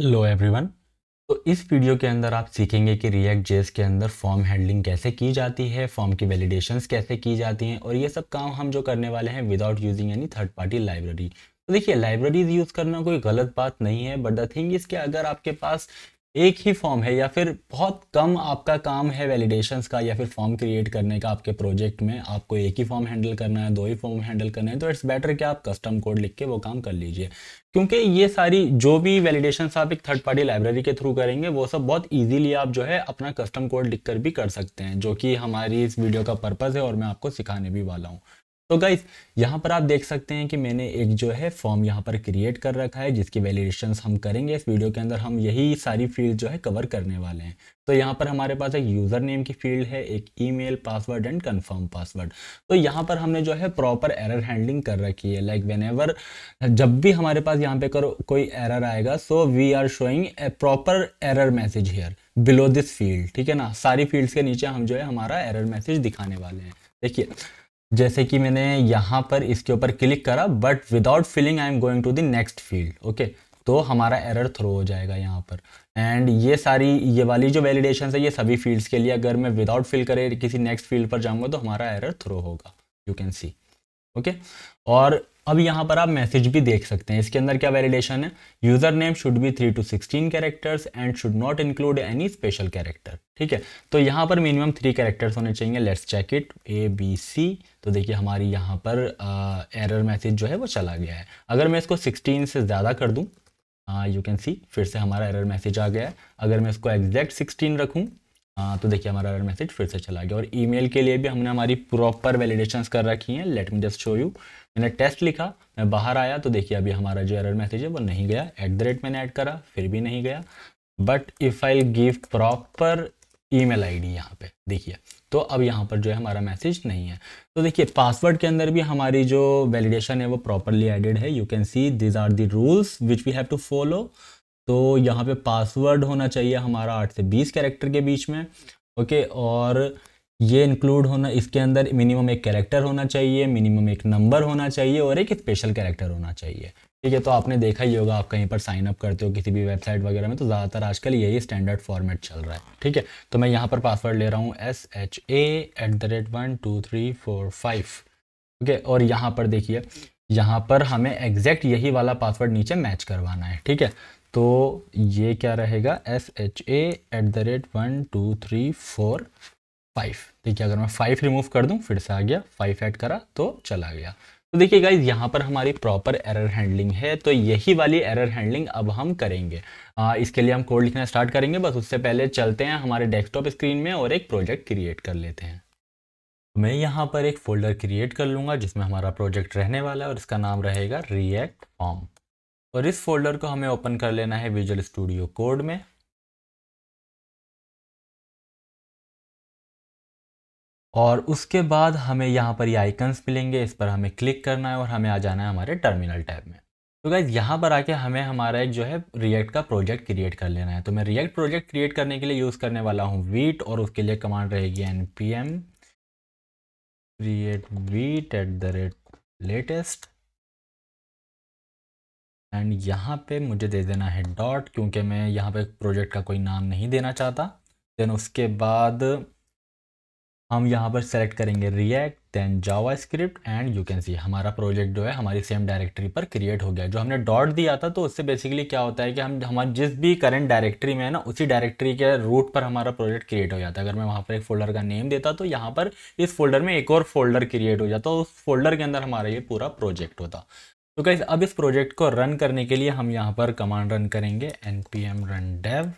Hello everyone तो इस video के अंदर आप सीखेंगे कि रिएक्ट जेस के अंदर फॉर्म हैंडलिंग कैसे की जाती है फॉर्म की वैलिडेशंस कैसे की जाती हैं और ये सब काम हम जो करने वाले हैं without using any third party library तो देखिए लाइब्रेरीज यूज़ करना कोई गलत बात नहीं है बट द थिंग इसके अगर आपके पास एक ही फॉर्म है या फिर बहुत कम आपका काम है वैलिडेशन का या फिर फॉर्म क्रिएट करने का आपके प्रोजेक्ट में आपको एक ही फॉर्म हैंडल करना है दो ही फॉर्म हैंडल करना है तो इट्स बेटर कि आप कस्टम कोड लिख के वो काम कर लीजिए क्योंकि ये सारी जो भी वैलिडेशन आप एक थर्ड पार्टी लाइब्रेरी के थ्रू करेंगे वो सब बहुत ईजिली आप जो है अपना कस्टम कोड लिख कर भी कर सकते हैं जो कि हमारी इस वीडियो का पर्पज़ है और मैं आपको सिखाने भी वाला हूँ तो गाइज यहाँ पर आप देख सकते हैं कि मैंने एक जो है फॉर्म यहाँ पर क्रिएट कर रखा है जिसकी वैलिडेशन हम करेंगे इस वीडियो के अंदर हम यही सारी फील्ड जो है कवर करने वाले हैं तो यहाँ पर हमारे पास एक यूज़र नेम की फील्ड है एक email password and confirm password तो यहाँ पर हमने जो है प्रॉपर एरर हैंडलिंग कर रखी है लाइक वेन एवर जब भी हमारे पास यहाँ पे करो कोई एरर आएगा so we are showing a proper error message here below this field ठीक है ना सारी फील्ड के नीचे हम जो है हमारा एरर मैसेज दिखाने वाले हैं देखिए जैसे कि मैंने यहाँ पर इसके ऊपर क्लिक करा but without filling I am going to the next field okay तो हमारा एरर थ्रो हो जाएगा यहाँ पर एंड ये सारी ये वाली जो वैलिडेशन है ये सभी फील्ड्स के लिए अगर मैं विदाउट फिल करे किसी नेक्स्ट फील्ड पर जाऊँगा तो हमारा एरर थ्रो होगा यू कैन सी ओके और अब यहाँ पर आप मैसेज भी देख सकते हैं इसके अंदर क्या वैलिडेशन है user name should be three to sixteen characters and should not include any special character ठीक है तो यहाँ पर मिनिमम थ्री कैरेक्टर्स होने चाहिए let's check it A B C तो देखिए हमारी यहाँ पर एरर मैसेज जो है वो चला गया है अगर मैं इसको सिक्सटीन से ज़्यादा कर दूँ यू कैन सी फिर से हमारा एरर मैसेज आ गया है अगर मैं इसको एग्जैक्ट सिक्सटीन रखूँ आ, तो देखिए हमारा एरर मैसेज फिर से चला गया और ईमेल के लिए भी हमने हमारी प्रॉपर वैलिडेशंस कर रखी हैं let me just show you मैंने टेस्ट लिखा मैं बाहर आया तो देखिए अभी हमारा जो एरर मैसेज है वो नहीं गया एट द रेट मैंने ऐड करा फिर भी नहीं गया but if I give proper email ID यहाँ पे देखिए तो अब यहाँ पर जो है हमारा मैसेज नहीं है तो देखिए पासवर्ड के अंदर भी हमारी जो वैलिडेशन है वो प्रॉपरली एडेड है you can see these are the rules which we have to follow तो यहाँ पे पासवर्ड होना चाहिए हमारा आठ से बीस कैरेक्टर के बीच में ओके okay, और ये इंक्लूड होना इसके अंदर मिनिमम एक कैरेक्टर होना चाहिए मिनिमम एक नंबर होना चाहिए और एक स्पेशल कैरेक्टर होना चाहिए ठीक है तो आपने देखा ही होगा आप कहीं पर साइन अप करते हो किसी भी वेबसाइट वगैरह में तो ज़्यादातर आजकल यही स्टैंडर्ड फॉर्मेट चल रहा है ठीक है तो मैं यहाँ पर पासवर्ड ले रहा हूँ S H A at the rate one two three four five okay और यहाँ पर देखिए यहाँ पर हमें एग्जैक्ट यही वाला पासवर्ड नीचे मैच करवाना है ठीक है तो ये क्या रहेगा S H A at the rate one two three four five देखिए अगर मैं फाइव रिमूव कर दूँ फिर से आ गया फाइव ऐड करा तो चला गया तो देखिए गाइज यहाँ पर हमारी प्रॉपर एरर हैंडलिंग है तो यही वाली एरर हैंडलिंग अब हम करेंगे आ, इसके लिए हम कोड लिखना स्टार्ट करेंगे बस उससे पहले चलते हैं हमारे डेस्कटॉप स्क्रीन में और एक प्रोजेक्ट क्रिएट कर लेते हैं मैं यहाँ पर एक फ़ोल्डर क्रिएट कर लूँगा जिसमें हमारा प्रोजेक्ट रहने वाला है और इसका नाम रहेगा रिएक्ट फॉर्म और इस फोल्डर को हमें ओपन कर लेना है विजुअल स्टूडियो कोड में और उसके बाद हमें यहाँ पर ये आइकन्स मिलेंगे इस पर हमें क्लिक करना है और हमें आ जाना है हमारे टर्मिनल टैब में तो गाइज यहाँ पर आके हमें हमारा एक जो है रिएक्ट का प्रोजेक्ट क्रिएट कर लेना है तो मैं रिएक्ट प्रोजेक्ट क्रिएट करने के लिए यूज़ करने वाला हूँ वीट और उसके लिए कमांड रहेगी N P M create Vite at the rate latest and यहाँ पे मुझे दे देना है डॉट क्योंकि मैं यहाँ पे प्रोजेक्ट का कोई नाम नहीं देना चाहता देन उसके बाद हम यहाँ पर सेलेक्ट करेंगे React then JavaScript and you can see हमारा प्रोजेक्ट जो है हमारी सेम डायरेक्टरी पर क्रिएट हो गया जो हमने डॉट दिया था तो उससे बेसिकली क्या होता है कि हम हमारे जिस भी करंट डायरेक्टरी में है ना उसी डायरेक्टरी के रूट पर हमारा प्रोजेक्ट क्रिएट हो जाता है अगर मैं वहाँ पर एक फोल्डर का नेम देता तो यहाँ पर इस फोल्डर में एक और फोल्डर क्रिएट हो जाता उस फोल्डर के अंदर हमारा ये पूरा प्रोजेक्ट होता तो कैसे अब इस प्रोजेक्ट को रन करने के लिए हम यहाँ पर कमांड रन करेंगे N P M run dev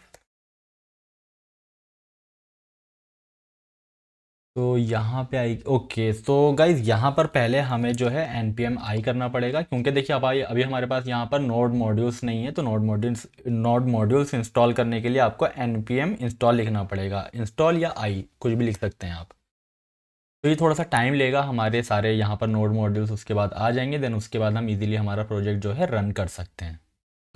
तो यहाँ पे आई ओके तो गाइज यहाँ पर पहले हमें जो है एन पी एम आई करना पड़ेगा क्योंकि देखिए अब आई अभी हमारे पास यहाँ पर नोड मॉड्यूल्स नहीं है तो node modules node modules install करने के लिए आपको एन पी एम इंस्टॉल लिखना पड़ेगा इंस्टॉल या आई कुछ भी लिख सकते हैं आप तो ये थोड़ा सा टाइम लेगा हमारे सारे यहाँ पर नोड मॉड्यूल्स उसके बाद आ जाएंगे देन उसके बाद हम ईज़िली हमारा प्रोजेक्ट जो है रन कर सकते हैं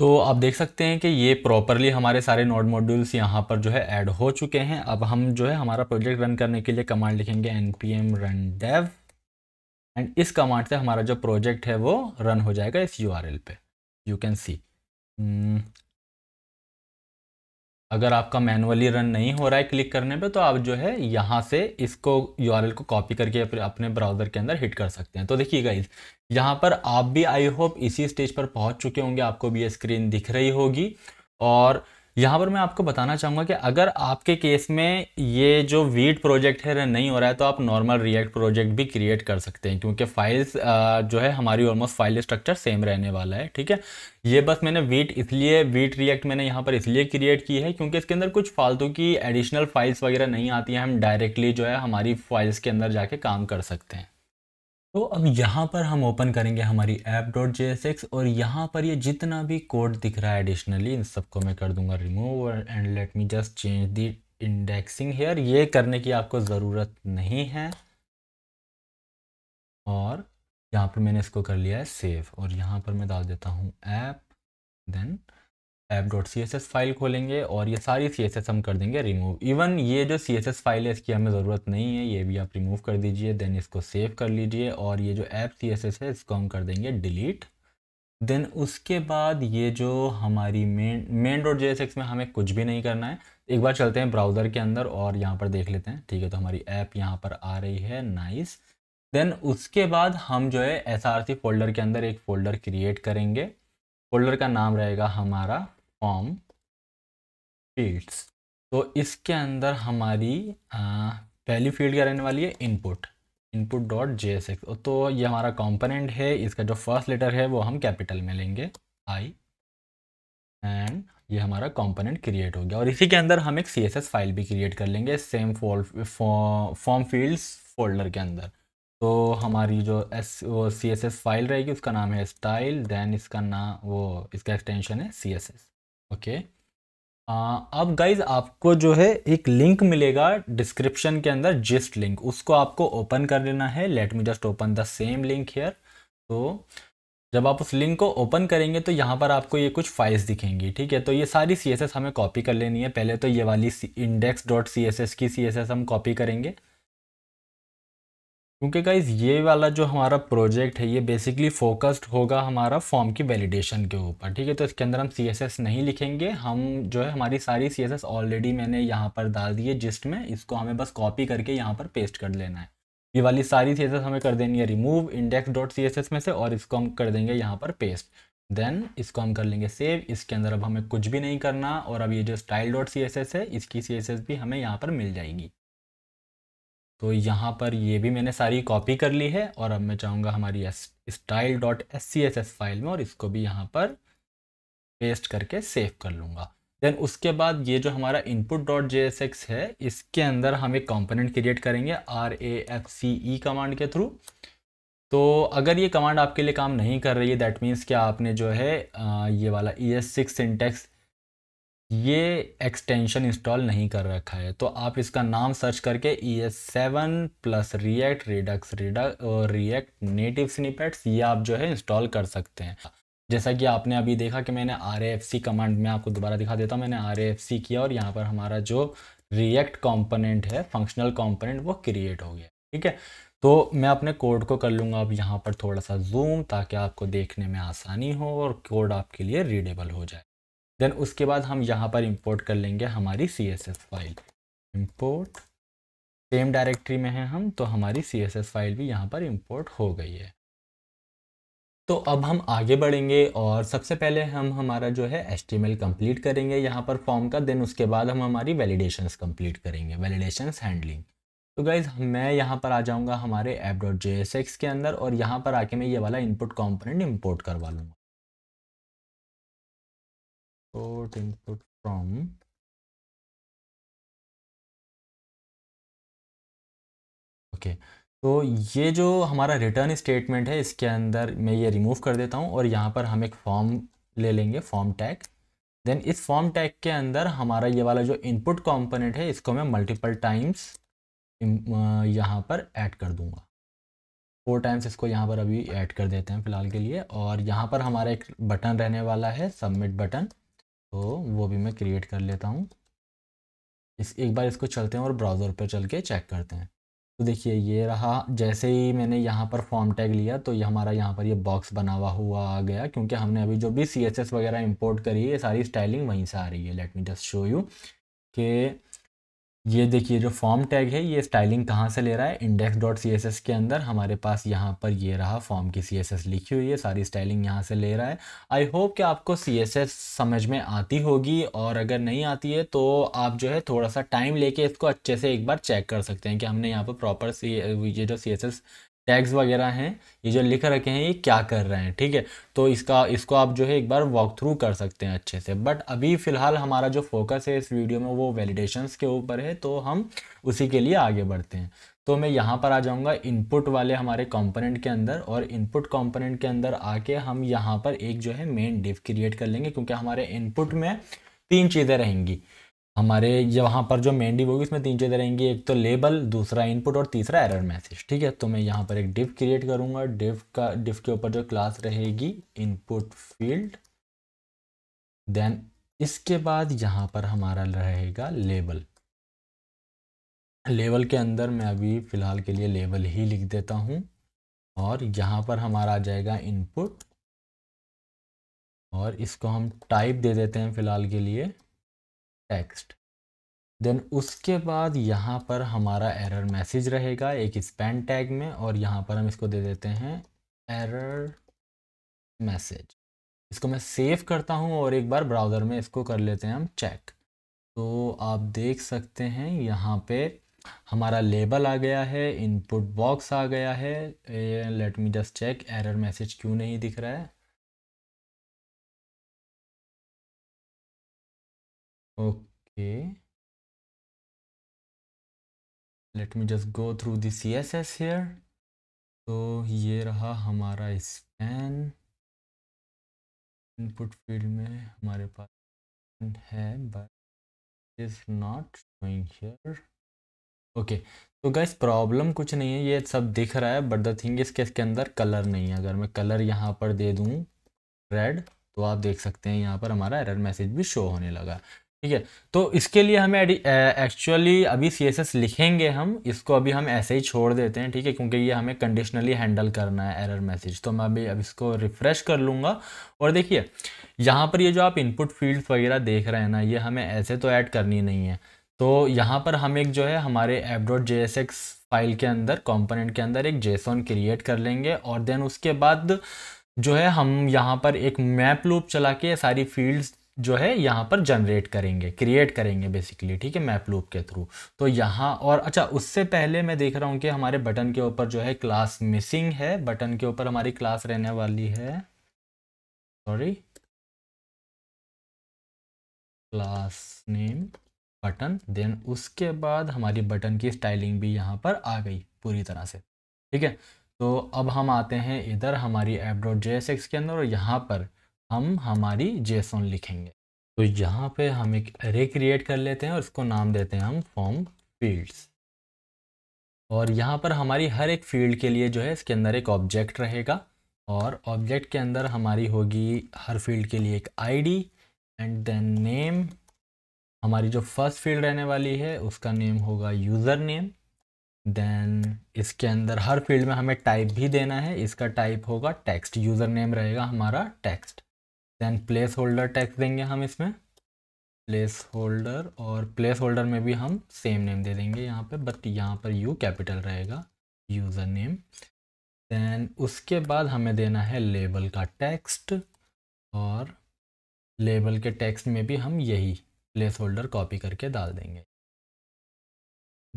तो आप देख सकते हैं कि ये प्रॉपरली हमारे सारे नोड मॉड्यूल्स यहाँ पर जो है ऐड हो चुके हैं अब हम जो है हमारा प्रोजेक्ट रन करने के लिए कमांड लिखेंगे N P M run dev and इस कमांड से हमारा जो प्रोजेक्ट है वो रन हो जाएगा इस यू आर एल पे यू कैन सी अगर आपका मैनुअली रन नहीं हो रहा है क्लिक करने पे तो आप जो है यहाँ से इसको यू को कॉपी करके अपने ब्राउज़र के अंदर हिट कर सकते हैं तो देखिए गाइज यहाँ पर आप भी आई होप इसी स्टेज पर पहुँच चुके होंगे आपको भी ये स्क्रीन दिख रही होगी और यहाँ पर मैं आपको बताना चाहूँगा कि अगर आपके केस में ये जो वीट प्रोजेक्ट है नहीं हो रहा है तो आप नॉर्मल रिएक्ट प्रोजेक्ट भी क्रिएट कर सकते हैं क्योंकि फाइल्स जो है हमारी ऑलमोस्ट फाइल स्ट्रक्चर सेम रहने वाला है ठीक है ये बस मैंने वीट इसलिए वीट रिएक्ट मैंने यहाँ पर इसलिए क्रिएट की है क्योंकि इसके अंदर कुछ फालतू की एडिशनल फाइल्स वगैरह नहीं आती हैं हम डायरेक्टली जो है हमारी फाइल्स के अंदर जाके काम कर सकते हैं तो अब यहाँ पर हम ओपन करेंगे हमारी app dot J S X और यहाँ पर ये जितना भी कोड दिख रहा है एडिशनली इन सबको मैं कर दूंगा remove and let me just change the indexing here ये करने की आपको ज़रूरत नहीं है और यहाँ पर मैंने इसको कर लिया है सेव और यहाँ पर मैं डाल देता हूँ app then app dot C S S file खोलेंगे और ये सारी सी एस एस हम कर देंगे रिमूव इवन ये जो सी एस एस फाइल है इसकी हमें ज़रूरत नहीं है ये भी आप रिमूव कर दीजिए देन इसको सेव कर लीजिए और ये जो ऐप सी एस एस है इसको हम कर देंगे डिलीट देन उसके बाद ये जो हमारी मेन मेन डॉट जे में हमें कुछ भी नहीं करना है एक बार चलते हैं ब्राउज़र के अंदर और यहाँ पर देख लेते हैं ठीक है तो हमारी ऐप यहाँ पर आ रही है नाइस देन उसके बाद हम जो है एस फोल्डर के अंदर एक फ़ोल्डर क्रिएट करेंगे फोल्डर का नाम रहेगा हमारा फॉर्म फील्ड्स तो इसके अंदर हमारी आ, पहली फील्ड क्या रहने वाली है input input dot J S X तो ये हमारा कॉम्पोनेंट है इसका जो फर्स्ट लेटर है वो हम कैपिटल में लेंगे आई एंड ये हमारा कंपोनेंट क्रिएट हो गया और इसी के अंदर हम एक सी एस एस फाइल भी क्रिएट कर लेंगे सेम फॉर्म फील्ड्स फोल्डर के अंदर तो हमारी जो एस वो सी एस एस फाइल रहेगी उसका नाम है स्टाइल देन इसका नाम वो इसका एक्सटेंशन है सी एस एस ओके आ, uh, अब गाइज आपको जो है एक लिंक मिलेगा डिस्क्रिप्शन के अंदर जिस्ट लिंक उसको आपको ओपन कर लेना है let me just open the same link here तो जब आप उस लिंक को ओपन करेंगे तो यहाँ पर आपको ये कुछ फाइल्स दिखेंगी ठीक है तो ये सारी सी हमें कॉपी कर लेनी है पहले तो ये वाली इंडेक्स डॉट सी की सी हम कॉपी करेंगे क्योंकि गाइज ये वाला जो हमारा प्रोजेक्ट है ये बेसिकली फोकस्ड होगा हमारा फॉर्म की वैलिडेशन के ऊपर ठीक है तो इसके अंदर हम सीएसएस नहीं लिखेंगे हम जो है हमारी सारी सीएसएस ऑलरेडी मैंने यहाँ पर डाल दी है जिस्ट में इसको हमें बस कॉपी करके यहाँ पर पेस्ट कर लेना है ये वाली सारी सी हमें कर देनी है रिमूव इंडेक्स डॉट सी में से और इसको हम कर देंगे यहाँ पर पेस्ट देन इसको हम कर लेंगे सेव इसके अंदर अब हमें कुछ भी नहीं करना और अब ये जो स्टाइल डॉट सी है इसकी सी भी हमें यहाँ पर मिल जाएगी तो यहाँ पर ये भी मैंने सारी कॉपी कर ली है और अब मैं चाहूँगा हमारी style dot S C S S file में और इसको भी यहाँ पर पेस्ट करके सेव कर लूँगा देन उसके बाद ये जो हमारा input dot J S X है इसके अंदर हम एक कॉम्पोनेंट क्रिएट करेंगे R A F C E command के थ्रू तो अगर ये कमांड आपके लिए काम नहीं कर रही है दैट मीन्स कि आपने जो है ये वाला ई एस सिक्स सिंटेक्स ये एक्सटेंशन इंस्टॉल नहीं कर रखा है तो आप इसका नाम सर्च करके E S seven plus React Redux redux और रिएक्ट नेटिव स्निपेट्स ये आप जो है इंस्टॉल कर सकते हैं जैसा कि आपने अभी देखा कि मैंने आर एफ सी कमांड में आपको दोबारा दिखा देता हूँ मैंने आर एफ सी किया और यहाँ पर हमारा जो रिएक्ट कॉम्पोनेंट है फंक्शनल कॉम्पोनेंट वो क्रिएट हो गया ठीक है तो मैं अपने कोड को कर लूँगा अब यहाँ पर थोड़ा सा जूम ताकि आपको देखने में आसानी हो और कोड आपके लिए रीडेबल हो जाए देन उसके बाद हम यहाँ पर इम्पोर्ट कर लेंगे हमारी C S S file import same directory में हैं हम तो हमारी सी एस एस फाइल भी यहाँ पर इम्पोर्ट हो गई है तो अब हम आगे बढ़ेंगे और सबसे पहले हम हमारा जो है एच टी करेंगे यहाँ पर फॉर्म का देन उसके बाद हम हमारी वैलिडेशंस कंप्लीट करेंगे वैलिडेशंस हैंडलिंग तो गाइज मैं यहाँ पर आ जाऊँगा हमारे app dot J S X के अंदर और यहाँ पर आके मैं ये वाला इनपुट कॉम्पोनेंट इम्पोर्ट करवा लूँगा sort input from okay okay. तो ये जो हमारा रिटर्न स्टेटमेंट है इसके अंदर मैं ये रिमूव कर देता हूँ और यहाँ पर हम एक फॉर्म ले लेंगे फॉर्म टैग देन इस फॉर्म टैग के अंदर हमारा ये वाला जो इनपुट कंपोनेंट है इसको मैं मल्टीपल टाइम्स यहाँ पर ऐड कर दूँगा फोर टाइम्स इसको यहाँ पर अभी ऐड कर देते हैं फिलहाल के लिए और यहाँ पर हमारा एक बटन रहने वाला है सबमिट बटन तो वो भी मैं क्रिएट कर लेता हूँ इस एक बार इसको चलते हैं और ब्राउज़र पर चल के चेक करते हैं तो देखिए ये रहा जैसे ही मैंने यहाँ पर फॉर्म टैग लिया तो ये हमारा यहाँ पर ये बॉक्स बना हुआ हुआ आ गया क्योंकि हमने अभी जो भी सी वगैरह इंपोर्ट करी है ये सारी स्टाइलिंग वहीं से आ रही है let me just show you कि ये देखिए जो फॉर्म टैग है ये स्टाइलिंग कहाँ से ले रहा है index dot C S S के अंदर हमारे पास यहाँ पर ये रहा फॉर्म की सी एस एस लिखी हुई है सारी स्टाइलिंग यहाँ से ले रहा है आई होप कि आपको सी एस एस समझ में आती होगी और अगर नहीं आती है तो आप जो है थोड़ा सा टाइम लेके इसको अच्छे से एक बार चेक कर सकते हैं कि हमने यहाँ पर प्रॉपर सी ये जो सी एस एस टैग्स वगैरह हैं ये जो लिख रखे हैं ये क्या कर रहे हैं ठीक है तो इसका इसको आप जो है एक बार वॉक थ्रू कर सकते हैं अच्छे से बट अभी फ़िलहाल हमारा जो फोकस है इस वीडियो में वो वैलिडेशंस के ऊपर है तो हम उसी के लिए आगे बढ़ते हैं तो मैं यहाँ पर आ जाऊँगा इनपुट वाले हमारे कॉम्पोनेंट के अंदर और इनपुट कॉम्पोनेंट के अंदर आके हम यहाँ पर एक जो है मेन डिव क्रिएट कर लेंगे क्योंकि हमारे इनपुट में तीन चीज़ें रहेंगी हमारे यहाँ पर जो मेन डिव होगी उसमें तीन चीज़ें रहेंगी एक तो लेबल दूसरा इनपुट और तीसरा एरर मैसेज ठीक है तो मैं यहाँ पर एक डिव क्रिएट करूँगा डिव का डिव के ऊपर जो क्लास रहेगी इनपुट फील्ड देन इसके बाद यहाँ पर हमारा रहेगा लेबल लेबल के अंदर मैं अभी फ़िलहाल के लिए लेबल ही लिख देता हूँ और यहाँ पर हमारा आ जाएगा इनपुट और इसको हम टाइप दे देते हैं फ़िलहाल के लिए टेक्स्ट देन उसके बाद यहाँ पर हमारा एरर मैसेज रहेगा एक स्पैन टैग में और यहाँ पर हम इसको दे देते हैं एरर मैसेज इसको मैं सेव करता हूँ और एक बार ब्राउज़र में इसको कर लेते हैं हम चेक तो आप देख सकते हैं यहाँ पे हमारा लेबल आ गया है इनपुट बॉक्स आ गया है let me just check error message क्यों नहीं दिख रहा है okay let me just go through the css here तो ये रहा हमारा field इनपुट फील्ड में हमारे पास है but is not showing here okay तो गाइस प्रॉब्लम कुछ नहीं है ये सब दिख रहा है बट द थिंग इसके इसके अंदर कलर नहीं है अगर मैं कलर यहाँ पर दे दूँ रेड तो आप देख सकते हैं यहाँ पर हमारा एरर मैसेज भी शो होने लगा ठीक है तो इसके लिए हमें एक्चुअली अभी सी एस एस लिखेंगे हम इसको अभी हम ऐसे ही छोड़ देते हैं ठीक है क्योंकि ये हमें कंडीशनली हैंडल करना है एरर मैसेज तो मैं अभी अब इसको रिफ़्रेश कर लूँगा और देखिए यहाँ पर ये जो आप इनपुट फील्ड्स वगैरह देख रहे हैं ना ये हमें ऐसे तो ऐड करनी नहीं है तो यहाँ पर हम एक जो है हमारे app dot J S X file के अंदर कॉम्पोनेंट के अंदर एक जेसॉन क्रिएट कर लेंगे और देन उसके बाद जो है हम यहाँ पर एक मैप लूप चला के सारी फील्ड्स जो है यहाँ पर जनरेट करेंगे क्रिएट करेंगे बेसिकली ठीक है मैप लूप के थ्रू तो यहाँ और अच्छा उससे पहले मैं देख रहा हूँ कि हमारे बटन के ऊपर जो है क्लास मिसिंग है बटन के ऊपर हमारी क्लास रहने वाली है sorry class name button then उसके बाद हमारी बटन की स्टाइलिंग भी यहाँ पर आ गई पूरी तरह से ठीक है तो अब हम आते हैं इधर हमारी एप डॉट जे के अंदर और यहाँ पर हम हमारी जेसन लिखेंगे तो यहाँ पे हम एक अरे क्रिएट कर लेते हैं और इसको नाम देते हैं हम फॉर्म फील्ड्स और यहाँ पर हमारी हर एक फील्ड के लिए जो है इसके अंदर एक ऑब्जेक्ट रहेगा और ऑब्जेक्ट के अंदर हमारी होगी हर फील्ड के लिए एक आईडी एंड देन नेम हमारी जो फर्स्ट फील्ड रहने वाली है उसका नेम होगा यूज़र नेम देन इसके अंदर हर फील्ड में हमें टाइप भी देना है इसका टाइप होगा टेक्स्ट यूज़र नेम रहेगा हमारा text then placeholder text देंगे हम इसमें प्लेस होल्डर और प्लेस होल्डर में भी हम सेम नेम दे देंगे यहाँ पे बट यहाँ पर यू कैपिटल रहेगा यूज़र नेम देन उसके बाद हमें देना है लेबल का टेक्स्ट और लेबल के टेक्स्ट में भी हम यही प्लेस होल्डर कॉपी करके डाल देंगे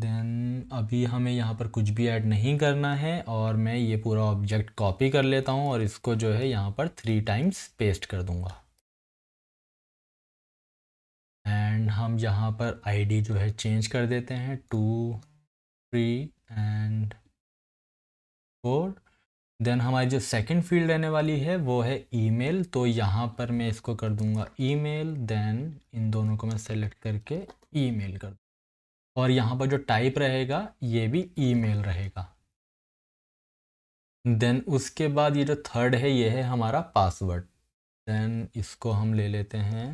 देन अभी हमें यहाँ पर कुछ भी ऐड नहीं करना है और मैं ये पूरा ऑब्जेक्ट कॉपी कर लेता हूँ और इसको जो है यहाँ पर थ्री टाइम्स पेस्ट कर दूँगा एंड हम यहाँ पर आईडी जो है चेंज कर देते हैं two three and four then हमारी जो सेकंड फील्ड रहने वाली है वो है ईमेल तो यहाँ पर मैं इसको कर दूँगा ई देन इन दोनों को मैं सेलेक्ट करके ई कर दूँगा और यहाँ पर जो टाइप रहेगा ये भी ईमेल रहेगा देन उसके बाद ये जो थर्ड है ये है हमारा पासवर्ड देन इसको हम ले लेते हैं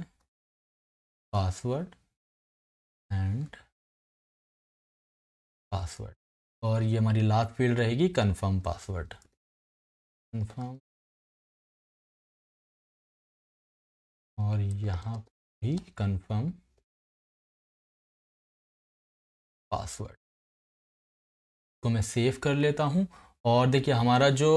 पासवर्ड एंड पासवर्ड और ये हमारी लास्ट फील्ड रहेगी कंफर्म पासवर्ड कंफर्म और यहाँ भी कंफर्म पासवर्ड को तो मैं सेव कर लेता हूँ और देखिए हमारा जो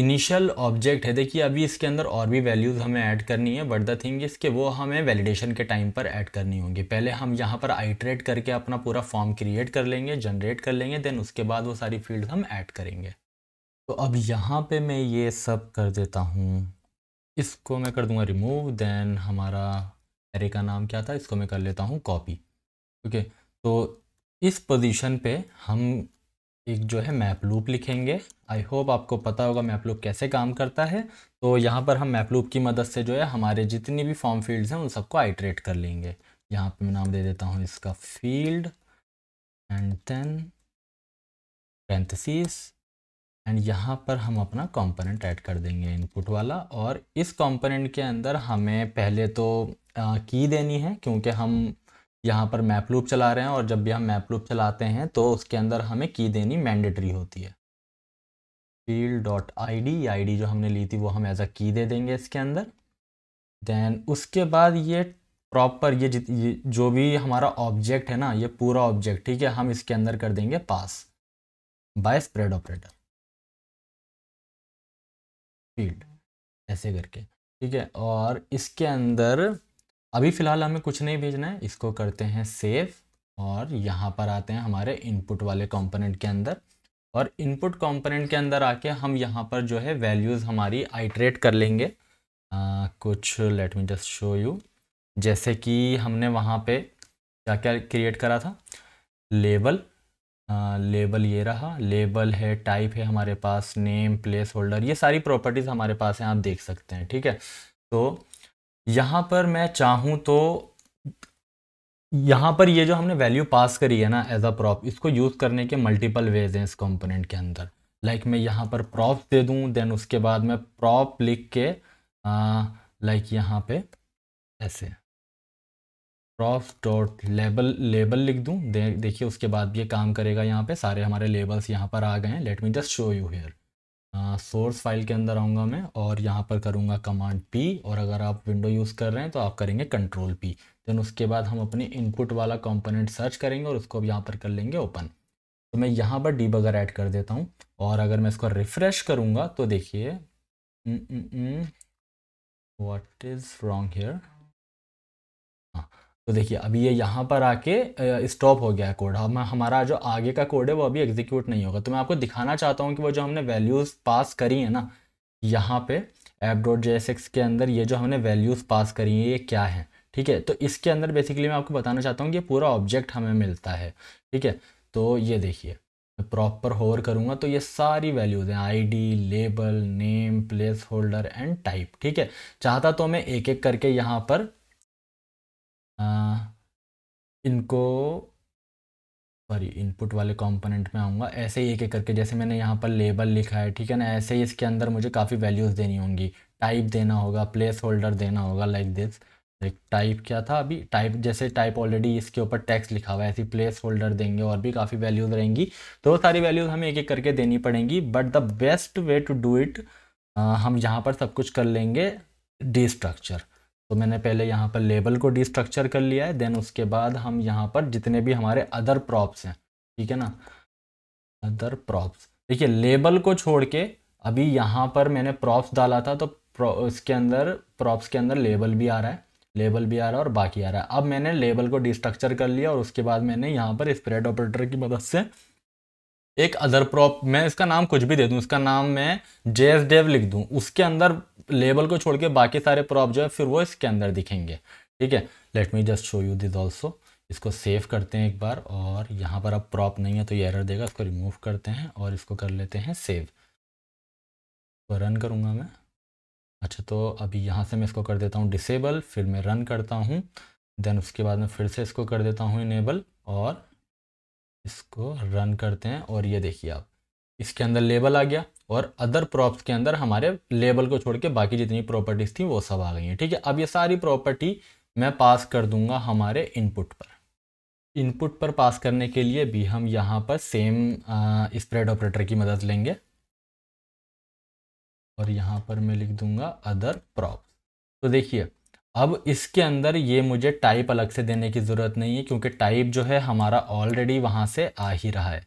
इनिशियल ऑब्जेक्ट है देखिए अभी इसके अंदर और भी वैल्यूज़ हमें ऐड करनी है बट द थिंग इसके वो हमें वैलिडेशन के टाइम पर ऐड करनी होंगी पहले हम यहाँ पर आइट्रेट करके अपना पूरा फॉर्म क्रिएट कर लेंगे जनरेट कर लेंगे देन उसके बाद वो सारी फील्ड हम ऐड करेंगे तो अब यहाँ पे मैं ये सब कर देता हूँ इसको मैं कर दूंगा रिमूव देन हमारा एरे का नाम क्या था इसको मैं कर लेता हूँ कॉपी ओके तो इस पोजीशन पे हम एक जो है मैप लूप लिखेंगे आई होप आपको पता होगा मैप लूप कैसे काम करता है तो यहाँ पर हम मैप लूप की मदद से जो है हमारे जितनी भी फॉर्म फील्ड्स हैं उन सबको आइट्रेट कर लेंगे यहाँ पे मैं नाम दे देता हूँ इसका field and then parenthesis and यहाँ पर हम अपना कंपोनेंट ऐड कर देंगे इनपुट वाला और इस कंपोनेंट के अंदर हमें पहले तो की देनी है क्योंकि हम यहाँ पर मैप लूप चला रहे हैं और जब भी हम मैप लूप चलाते हैं तो उसके अंदर हमें की देनी मैंडेटरी होती है field dot I D I D जो हमने ली थी वो हम एज अ की दे देंगे इसके अंदर देन उसके बाद ये प्रॉपर ये, ये जो भी हमारा ऑब्जेक्ट है ना ये पूरा ऑब्जेक्ट ठीक है हम इसके अंदर कर देंगे pass by spread operator field ऐसे करके ठीक है और इसके अंदर अभी फ़िलहाल हमें कुछ नहीं भेजना है इसको करते हैं सेव और यहाँ पर आते हैं हमारे इनपुट वाले कंपोनेंट के अंदर और इनपुट कंपोनेंट के अंदर आके हम यहाँ पर जो है वैल्यूज़ हमारी आइट्रेट कर लेंगे आ, कुछ let me just show you जैसे कि हमने वहाँ पे क्या क्या क्रिएट करा था लेबल आ, लेबल ये रहा लेबल है टाइप है हमारे पास नेम प्लेस होल्डर ये सारी प्रॉपर्टीज़ हमारे पास हैं आप देख सकते हैं ठीक है तो यहाँ पर मैं चाहूँ तो यहाँ पर ये जो हमने वैल्यू पास करी है ना एज अ प्रॉप इसको यूज़ करने के मल्टीपल वेज हैं इस कंपोनेंट के अंदर लाइक like मैं यहाँ पर प्रॉप दे दूँ देन उसके बाद मैं प्रॉप लिख के लाइक like यहाँ पे ऐसे प्रॉप्स डॉट लेबल लेबल लिख दूँ दे, देखिए उसके बाद ये काम करेगा यहाँ पे सारे हमारे लेबल्स यहाँ पर आ गए हैं let me just show you here source file के अंदर आऊँगा मैं और यहाँ पर करूँगा कमांड पी और अगर आप विंडो यूज़ कर रहे हैं तो आप करेंगे कंट्रोल पी देन उसके बाद हम अपने इनपुट वाला कंपोनेंट सर्च करेंगे और उसको अब यहाँ पर कर लेंगे ओपन तो मैं यहाँ पर डीबगर ऐड कर देता हूँ और अगर मैं इसको रिफ़्रेश करूँगा तो देखिए वॉट इज़ रॉन्ग हेयर तो देखिए अभी ये यहाँ पर आके स्टॉप हो गया है कोड हम हमारा जो आगे का कोड है वो अभी एग्जीक्यूट नहीं होगा तो मैं आपको दिखाना चाहता हूँ कि वो जो हमने वैल्यूज़ पास करी है ना यहाँ पे एप डॉट जे के अंदर ये जो हमने वैल्यूज़ पास करी है ये क्या है ठीक है तो इसके अंदर बेसिकली मैं आपको बताना चाहता हूँ कि पूरा ऑब्जेक्ट हमें मिलता है ठीक है तो ये देखिए मैं प्रॉपर होवर करूँगा तो ये सारी वैल्यूज़ हैं आई label name placeholder and type ठीक है चाहता तो मैं एक एक करके यहाँ पर इनको सॉरी इनपुट वाले कंपोनेंट में आऊँगा ऐसे ही एक एक करके जैसे मैंने यहाँ पर लेबल लिखा है ठीक है ना ऐसे ही इसके अंदर मुझे काफ़ी वैल्यूज़ देनी होंगी टाइप देना होगा प्लेस होल्डर देना होगा लाइक दिस लाइक टाइप क्या था अभी टाइप जैसे टाइप ऑलरेडी इसके ऊपर टैक्स लिखा हुआ है ऐसी प्लेस होल्डर देंगे और भी काफ़ी वैल्यूज़ रहेंगी तो वो सारी वैल्यूज़ हमें एक एक करके देनी पड़ेंगी but the best way to do it हम यहाँ पर सब कुछ कर लेंगे डी स्ट्रक्चर तो मैंने पहले यहाँ पर लेबल को डिस्ट्रक्चर कर लिया है देन उसके बाद हम यहाँ पर जितने भी हमारे अदर प्रॉप्स हैं ठीक है ना अदर प्रॉप्स देखिए लेबल को छोड़ के अभी यहाँ पर मैंने प्रॉप्स डाला था तो इसके अंदर प्रॉप्स के अंदर लेबल भी आ रहा है लेबल भी आ रहा है और बाकी आ रहा है अब मैंने लेबल को डिस्ट्रक्चर कर लिया और उसके बाद मैंने यहाँ पर स्प्रेड ऑपरेटर की मदद से एक अदर प्रॉप मैं इसका नाम कुछ भी दे दूँ इसका नाम मैं जे एस डेव लिख दूँ उसके अंदर लेबल को छोड़ के बाकी सारे प्रॉप जो है फिर वो इसके अंदर दिखेंगे ठीक है let me just show you this also इसको सेव करते हैं एक बार और यहाँ पर अब प्रॉप नहीं है तो ये एरर देगा इसको रिमूव करते हैं और इसको कर लेते हैं सेव तो रन करूँगा मैं अच्छा तो अभी यहाँ से मैं इसको कर देता हूँ डिसेबल फिर मैं रन करता हूँ देन उसके बाद मैं फिर से इसको कर देता हूँ इनेबल और इसको रन करते हैं और ये देखिए आप इसके अंदर लेबल आ गया और अदर प्रॉप्स के अंदर हमारे लेबल को छोड़ के बाकी जितनी प्रॉपर्टीज़ थी वो सब आ गई हैं ठीक है अब ये सारी प्रॉपर्टी मैं पास कर दूंगा हमारे इनपुट पर इनपुट पर पास करने के लिए भी हम यहाँ पर सेम स्प्रेड ऑपरेटर की मदद लेंगे और यहाँ पर मैं लिख दूंगा अदर प्रॉप्स तो देखिए अब इसके अंदर ये मुझे टाइप अलग से देने की ज़रूरत नहीं है क्योंकि टाइप जो है हमारा ऑलरेडी वहाँ से आ ही रहा है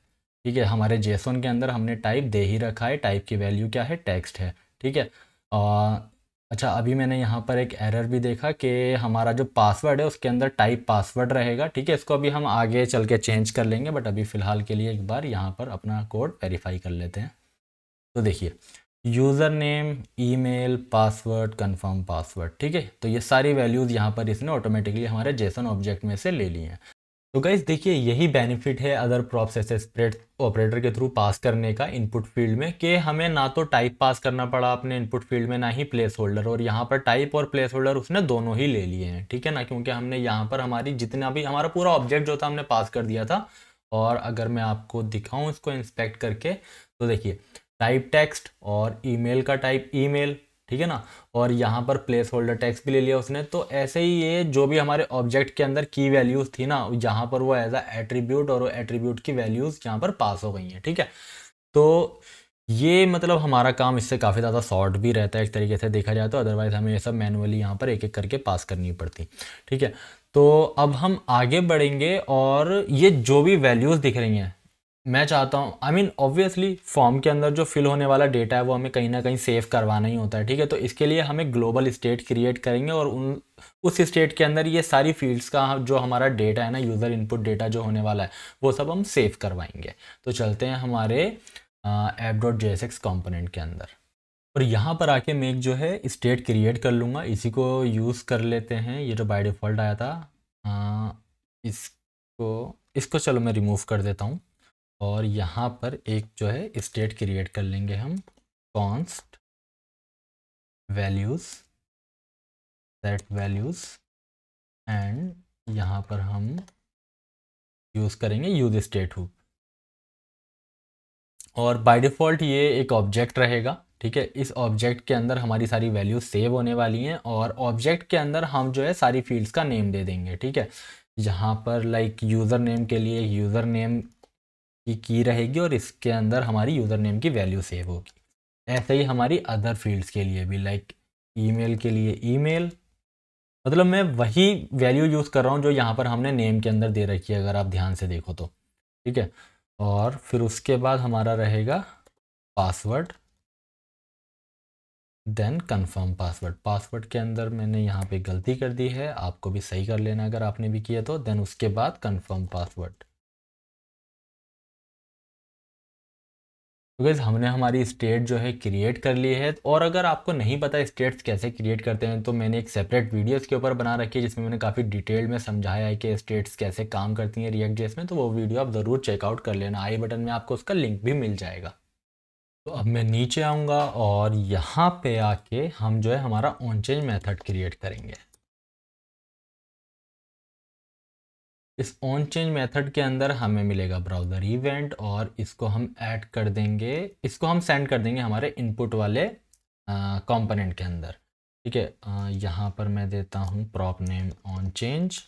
ठीक है हमारे जेसोन के अंदर हमने टाइप दे ही रखा है टाइप की वैल्यू क्या है टेक्स्ट है ठीक है आ, अच्छा अभी मैंने यहाँ पर एक एरर भी देखा कि हमारा जो पासवर्ड है उसके अंदर टाइप पासवर्ड रहेगा ठीक है इसको अभी हम आगे चल के चेंज कर लेंगे बट अभी फ़िलहाल के लिए एक बार यहाँ पर अपना कोड वेरीफाई कर लेते हैं तो देखिए user name email password confirm password ठीक है तो ये सारी वैल्यूज़ यहाँ पर इसने ऑटोमेटिकली हमारे जेसन ऑब्जेक्ट में से ले ली हैं तो गाइज देखिए यही बेनिफिट है अदर प्रोसेस स्प्रेड ऑपरेटर के थ्रू पास करने का इनपुट फील्ड में कि हमें ना तो टाइप पास करना पड़ा अपने इनपुट फील्ड में ना ही प्लेस होल्डर और यहाँ पर टाइप और प्लेस होल्डर उसने दोनों ही ले लिए हैं ठीक है ना क्योंकि हमने यहाँ पर हमारी जितना भी हमारा पूरा ऑब्जेक्ट जो था हमने पास कर दिया था और अगर मैं आपको दिखाऊँ इसको इंस्पेक्ट करके तो देखिए टाइप टेक्स्ट और ईमेल का टाइप ईमेल ठीक है ना और यहाँ पर प्लेस होल्डर टैक्स भी ले लिया उसने तो ऐसे ही ये जो भी हमारे ऑब्जेक्ट के अंदर की वैल्यूज़ थी ना यहाँ पर वो एज अ एट्रीब्यूट और एट्रीब्यूट की वैल्यूज़ यहाँ पर पास हो गई हैं ठीक है तो ये मतलब हमारा काम इससे काफ़ी ज़्यादा शॉर्ट भी रहता है एक तरीके से देखा जाए तो अदरवाइज़ हमें ये सब मैनुअली यहाँ पर एक एक करके पास करनी पड़ती ठीक है तो अब हम आगे बढ़ेंगे और ये जो भी वैल्यूज़ दिख रही हैं मैं चाहता हूँ आई मीन ऑब्वियसली फॉर्म के अंदर जो फिल होने वाला डेटा है वो हमें कहीं ना कहीं सेव करवाना ही होता है ठीक है तो इसके लिए हमें ग्लोबल स्टेट क्रिएट करेंगे और उन उस स्टेट के अंदर ये सारी फील्ड्स का जो हमारा डेटा है ना यूज़र इनपुट डेटा जो होने वाला है वो सब हम सेव करवाएंगे तो चलते हैं हमारे app dot J S X component के अंदर और यहाँ पर आके मैं एक जो है स्टेट क्रिएट कर लूँगा इसी को यूज़ कर लेते हैं ये जो बाई डिफ़ॉल्ट आया था आ, इसको इसको चलो मैं रिमूव कर देता हूँ और यहाँ पर एक जो है स्टेट क्रिएट कर लेंगे हम const values set values and यहाँ पर हम यूज़ करेंगे यूज स्टेट हुक और बाय डिफ़ॉल्ट ये एक ऑब्जेक्ट रहेगा ठीक है इस ऑब्जेक्ट के अंदर हमारी सारी वैल्यूज सेव होने वाली हैं और ऑब्जेक्ट के अंदर हम जो है सारी फील्ड्स का नेम दे देंगे ठीक है यहाँ पर लाइक यूज़र नेम के लिए यूज़र नेम की की रहेगी और इसके अंदर हमारी यूज़र नेम की वैल्यू सेव होगी ऐसे ही हमारी अदर फील्ड्स के लिए भी लाइक ईमेल के लिए ईमेल मतलब मैं वही वैल्यू यूज़ कर रहा हूँ जो यहाँ पर हमने नेम के अंदर दे रखी है अगर आप ध्यान से देखो तो ठीक है और फिर उसके बाद हमारा रहेगा password then confirm password password के अंदर मैंने यहाँ पे गलती कर दी है आपको भी सही कर लेना अगर आपने भी किया तो देन उसके बाद कंफर्म पासवर्ड तो गैस हमने हमारी स्टेट जो है क्रिएट कर ली है और अगर आपको नहीं पता स्टेट्स कैसे क्रिएट करते हैं तो मैंने एक सेपरेट वीडियो इसके ऊपर बना रखी है जिसमें मैंने काफ़ी डिटेल में समझाया है कि स्टेट्स कैसे काम करती हैं रिएक्ट जेस में तो वो वीडियो आप ज़रूर चेकआउट कर लेना आई बटन में आपको उसका लिंक भी मिल जाएगा तो अब मैं नीचे आऊँगा और यहाँ पर आके हम जो है हमारा ऑन चेंज क्रिएट करेंगे इस ऑन चेंज मेथड के अंदर हमें मिलेगा ब्राउज़र इवेंट और इसको हम ऐड कर देंगे इसको हम सेंड कर देंगे हमारे इनपुट वाले कंपोनेंट के अंदर ठीक है यहाँ पर मैं देता हूँ प्रॉप नेम ऑन चेंज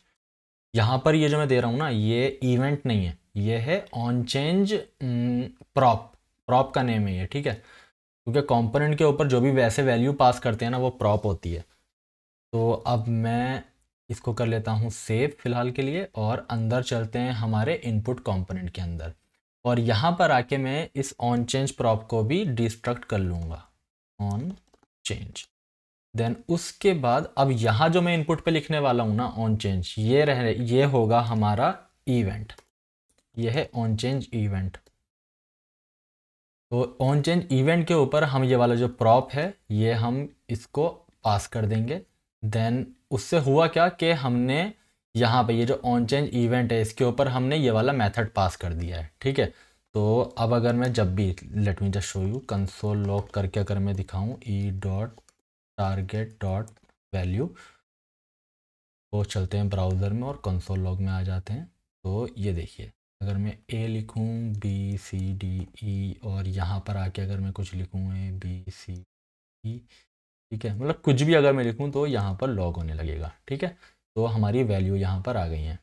यहाँ पर ये जो मैं दे रहा हूँ ना ये इवेंट नहीं है ये है ऑन चेंज प्रॉप प्रॉप का नेम है ये ठीक है क्योंकि कंपोनेंट के ऊपर जो भी वैसे वैल्यू पास करते हैं ना वो प्रॉप होती है तो अब मैं इसको कर लेता हूँ सेव फिलहाल के लिए और अंदर चलते हैं हमारे इनपुट कंपोनेंट के अंदर और यहाँ पर आके मैं इस ऑन चेंज प्रॉप को भी डिस्ट्रक्ट कर लूँगा ऑन चेंज देन उसके बाद अब यहाँ जो मैं इनपुट पे लिखने वाला हूँ ना ऑन चेंज ये रह ये होगा हमारा इवेंट ये है ऑन चेंज इवेंट तो ऑन चेंज इवेंट के ऊपर हम ये वाला जो प्रॉप है ये हम इसको पास कर देंगे देन उससे हुआ क्या कि हमने यहाँ पे ये जो ऑन चेंज इवेंट है इसके ऊपर हमने ये वाला मेथड पास कर दिया है ठीक है तो अब अगर मैं जब भी let me just show you console log करके अगर मैं दिखाऊँ e dot target dot value तो चलते हैं ब्राउज़र में और कंसोल लॉक में आ जाते हैं तो ये देखिए अगर मैं ए लिखूं बी सी डी ई और यहाँ पर आके अगर मैं कुछ लिखूँ ए बी सी ई e, ठीक है मतलब कुछ भी अगर मैं लिखूँ तो यहाँ पर लॉग होने लगेगा ठीक है तो हमारी वैल्यू यहाँ पर आ गई है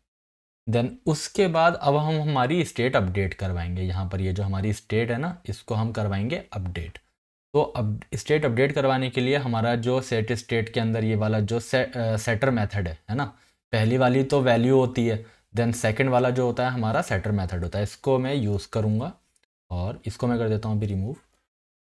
देन उसके बाद अब हम हमारी स्टेट अपडेट करवाएंगे यहाँ पर ये यह जो हमारी स्टेट है ना इसको हम करवाएंगे अपडेट तो अब स्टेट अपडेट करवाने के लिए हमारा जो सेट स्टेट के अंदर ये वाला जो से, आ, सेटर मेथड है है ना पहली वाली तो वैल्यू होती है देन सेकंड वाला जो होता है हमारा सेटर मेथड होता है इसको मैं यूज़ करूँगा और इसको मैं कर देता हूँ अभी रिमूव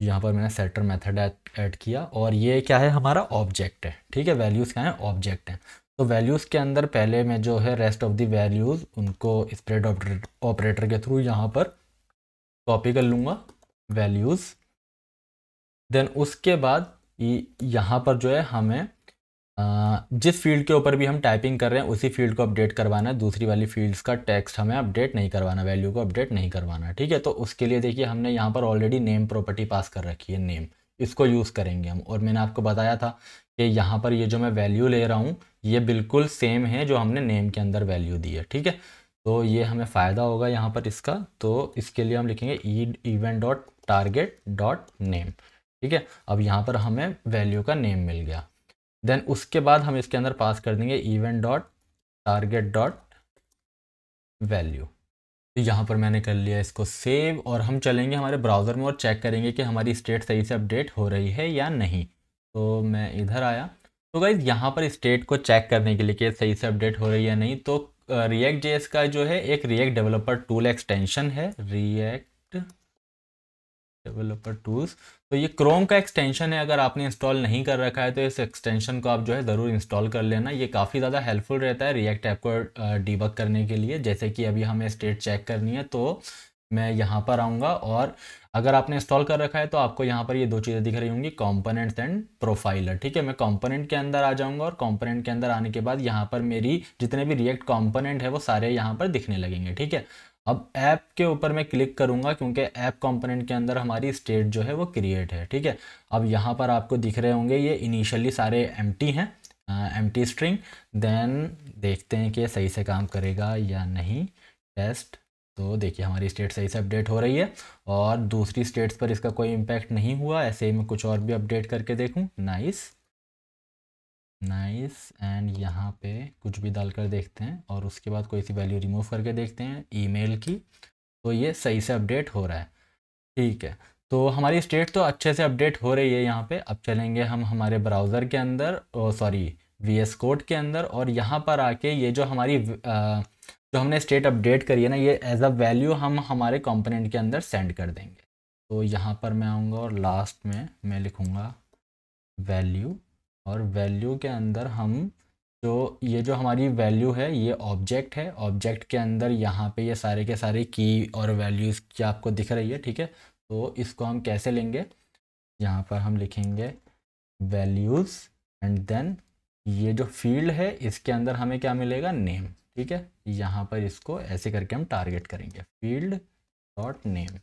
यहाँ पर मैंने सेटर मेथड ऐड किया और ये क्या है हमारा ऑब्जेक्ट है ठीक है वैल्यूज़ क्या है ऑब्जेक्ट है तो वैल्यूज़ के अंदर पहले मैं जो है रेस्ट ऑफ दी वैल्यूज़ उनको स्प्रेड ऑपरेटर के थ्रू यहाँ पर कॉपी कर लूँगा वैल्यूज़ देन उसके बाद यहाँ पर जो है हमें जिस फील्ड के ऊपर भी हम टाइपिंग कर रहे हैं उसी फील्ड को अपडेट करवाना है दूसरी वाली फील्ड्स का टेक्स्ट हमें अपडेट नहीं करवाना वैल्यू को अपडेट नहीं करवाना ठीक है तो उसके लिए देखिए हमने यहाँ पर ऑलरेडी नेम प्रॉपर्टी पास कर रखी है नेम इसको यूज़ करेंगे हम और मैंने आपको बताया था कि यहाँ पर ये जो मैं वैल्यू ले रहा हूँ ये बिल्कुल सेम है जो हमने नेम के अंदर वैल्यू दी है ठीक है तो ये हमें फ़ायदा होगा यहाँ पर इसका तो इसके लिए हम लिखेंगे e event dot target dot name ठीक है अब यहाँ पर हमें वैल्यू का नेम मिल गया देन उसके बाद हम इसके अंदर पास कर देंगे event dot target dot value तो यहाँ पर मैंने कर लिया इसको सेव और हम चलेंगे हमारे ब्राउज़र में और चेक करेंगे कि हमारी स्टेट सही से अपडेट हो रही है या नहीं तो मैं इधर आया तो गाइज यहाँ पर स्टेट को चेक करने के लिए कि सही से अपडेट हो रही है या नहीं तो रिएक्ट uh, जे का जो है एक रिएक्ट डेवलपर टूल एक्सटेंशन है रिएक्ट डेवलपर टूल्स तो ये क्रोम का एक्सटेंशन है अगर आपने इंस्टॉल नहीं कर रखा है तो इस एक्सटेंशन को आप जो है ज़रूर इंस्टॉल कर लेना ये काफ़ी ज़्यादा हेल्पफुल रहता है रिएक्ट ऐप को डिबक करने के लिए जैसे कि अभी हमें स्टेट चेक करनी है तो मैं यहाँ पर आऊँगा और अगर आपने इंस्टॉल कर रखा है तो आपको यहाँ पर ये दो चीज़ें दिख रही होंगी कॉम्पोनेंट्स एंड प्रोफाइलर ठीक है मैं कॉम्पोनेंट के अंदर आ जाऊँगा और कॉम्पोनेंट के अंदर आने के बाद यहाँ पर मेरी जितने भी रिएक्ट कॉम्पोनेंट है वो सारे यहाँ पर दिखने लगेंगे ठीक है अब ऐप के ऊपर मैं क्लिक करूँगा क्योंकि ऐप कंपोनेंट के अंदर हमारी स्टेट जो है वो क्रिएट है ठीक है अब यहाँ पर आपको दिख रहे होंगे ये इनिशियली सारे एम हैं एम टी स्ट्रिंग देन देखते हैं कि सही से काम करेगा या नहीं टेस्ट तो देखिए हमारी स्टेट सही से अपडेट हो रही है और दूसरी स्टेट्स पर इसका कोई इम्पैक्ट नहीं हुआ ऐसे ही मैं कुछ और भी अपडेट करके देखूँ नाइस नाइस एंड यहाँ पे कुछ भी डालकर देखते हैं और उसके बाद कोई सी वैल्यू रिमूव करके देखते हैं ईमेल की तो ये सही से अपडेट हो रहा है ठीक है तो हमारी स्टेट तो अच्छे से अपडेट हो रही है यहाँ पे अब चलेंगे हम हमारे ब्राउज़र के अंदर सॉरी वी एस कोड के अंदर और यहाँ पर आके ये जो हमारी आ, जो हमने स्टेट अपडेट करी है ना ये एज अ वैल्यू हम हमारे कंपोनेंट के अंदर सेंड कर देंगे तो यहाँ पर मैं आऊँगा और लास्ट में मैं लिखूँगा वैल्यू और वैल्यू के अंदर हम जो ये जो हमारी वैल्यू है ये ऑब्जेक्ट है ऑब्जेक्ट के अंदर यहाँ पे ये सारे के सारे की और वैल्यूज़ क्या आपको दिख रही है ठीक है तो इसको हम कैसे लेंगे यहाँ पर हम लिखेंगे वैल्यूज़ एंड देन ये जो फील्ड है इसके अंदर हमें क्या मिलेगा नेम ठीक है यहाँ पर इसको ऐसे करके हम टारगेट करेंगे फील्ड डॉट नेम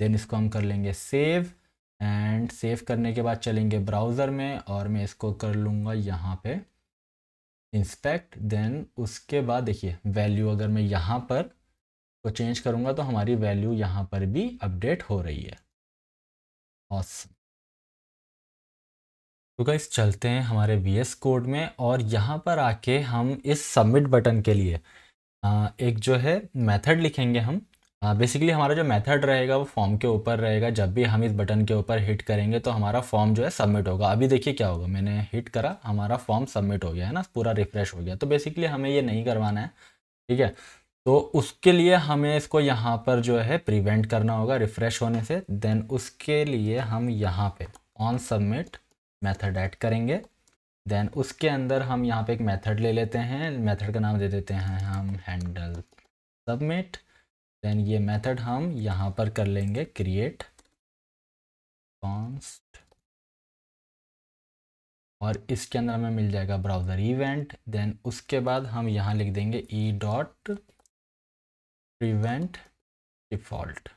देन इसको हम कर लेंगे सेव एंड सेव करने के बाद चलेंगे ब्राउज़र में और मैं इसको कर लूँगा यहाँ पे इंस्पेक्ट देन उसके बाद देखिए वैल्यू अगर मैं यहाँ पर को चेंज करूँगा तो हमारी वैल्यू यहाँ पर भी अपडेट हो रही है ऑसम तो गाइस चलते हैं हमारे वी कोड में और यहाँ पर आके हम इस सबमिट बटन के लिए एक जो है मेथड लिखेंगे हम बेसिकली हाँ, हमारा जो मेथड रहेगा वो फॉर्म के ऊपर रहेगा जब भी हम इस बटन के ऊपर हिट करेंगे तो हमारा फॉर्म जो है सबमिट होगा अभी देखिए क्या होगा मैंने हिट करा हमारा फॉर्म सबमिट हो गया है ना पूरा रिफ्रेश हो गया तो बेसिकली हमें ये नहीं करवाना है ठीक है तो उसके लिए हमें इसको यहाँ पर जो है प्रिवेंट करना होगा रिफ्रेश होने से देन उसके लिए हम यहाँ पे ऑन सबमिट मेथड ऐड करेंगे देन उसके अंदर हम यहाँ पे एक मेथड ले लेते हैं मेथड का नाम दे देते हैं हम हैंडल सबमिट देन ये मेथड हम यहाँ पर कर लेंगे क्रिएट कॉन्स्ट और इसके अंदर हमें मिल जाएगा ब्राउज़र इवेंट देन उसके बाद हम यहाँ लिख देंगे ई डॉट प्रिवेंट डिफ़ॉल्ट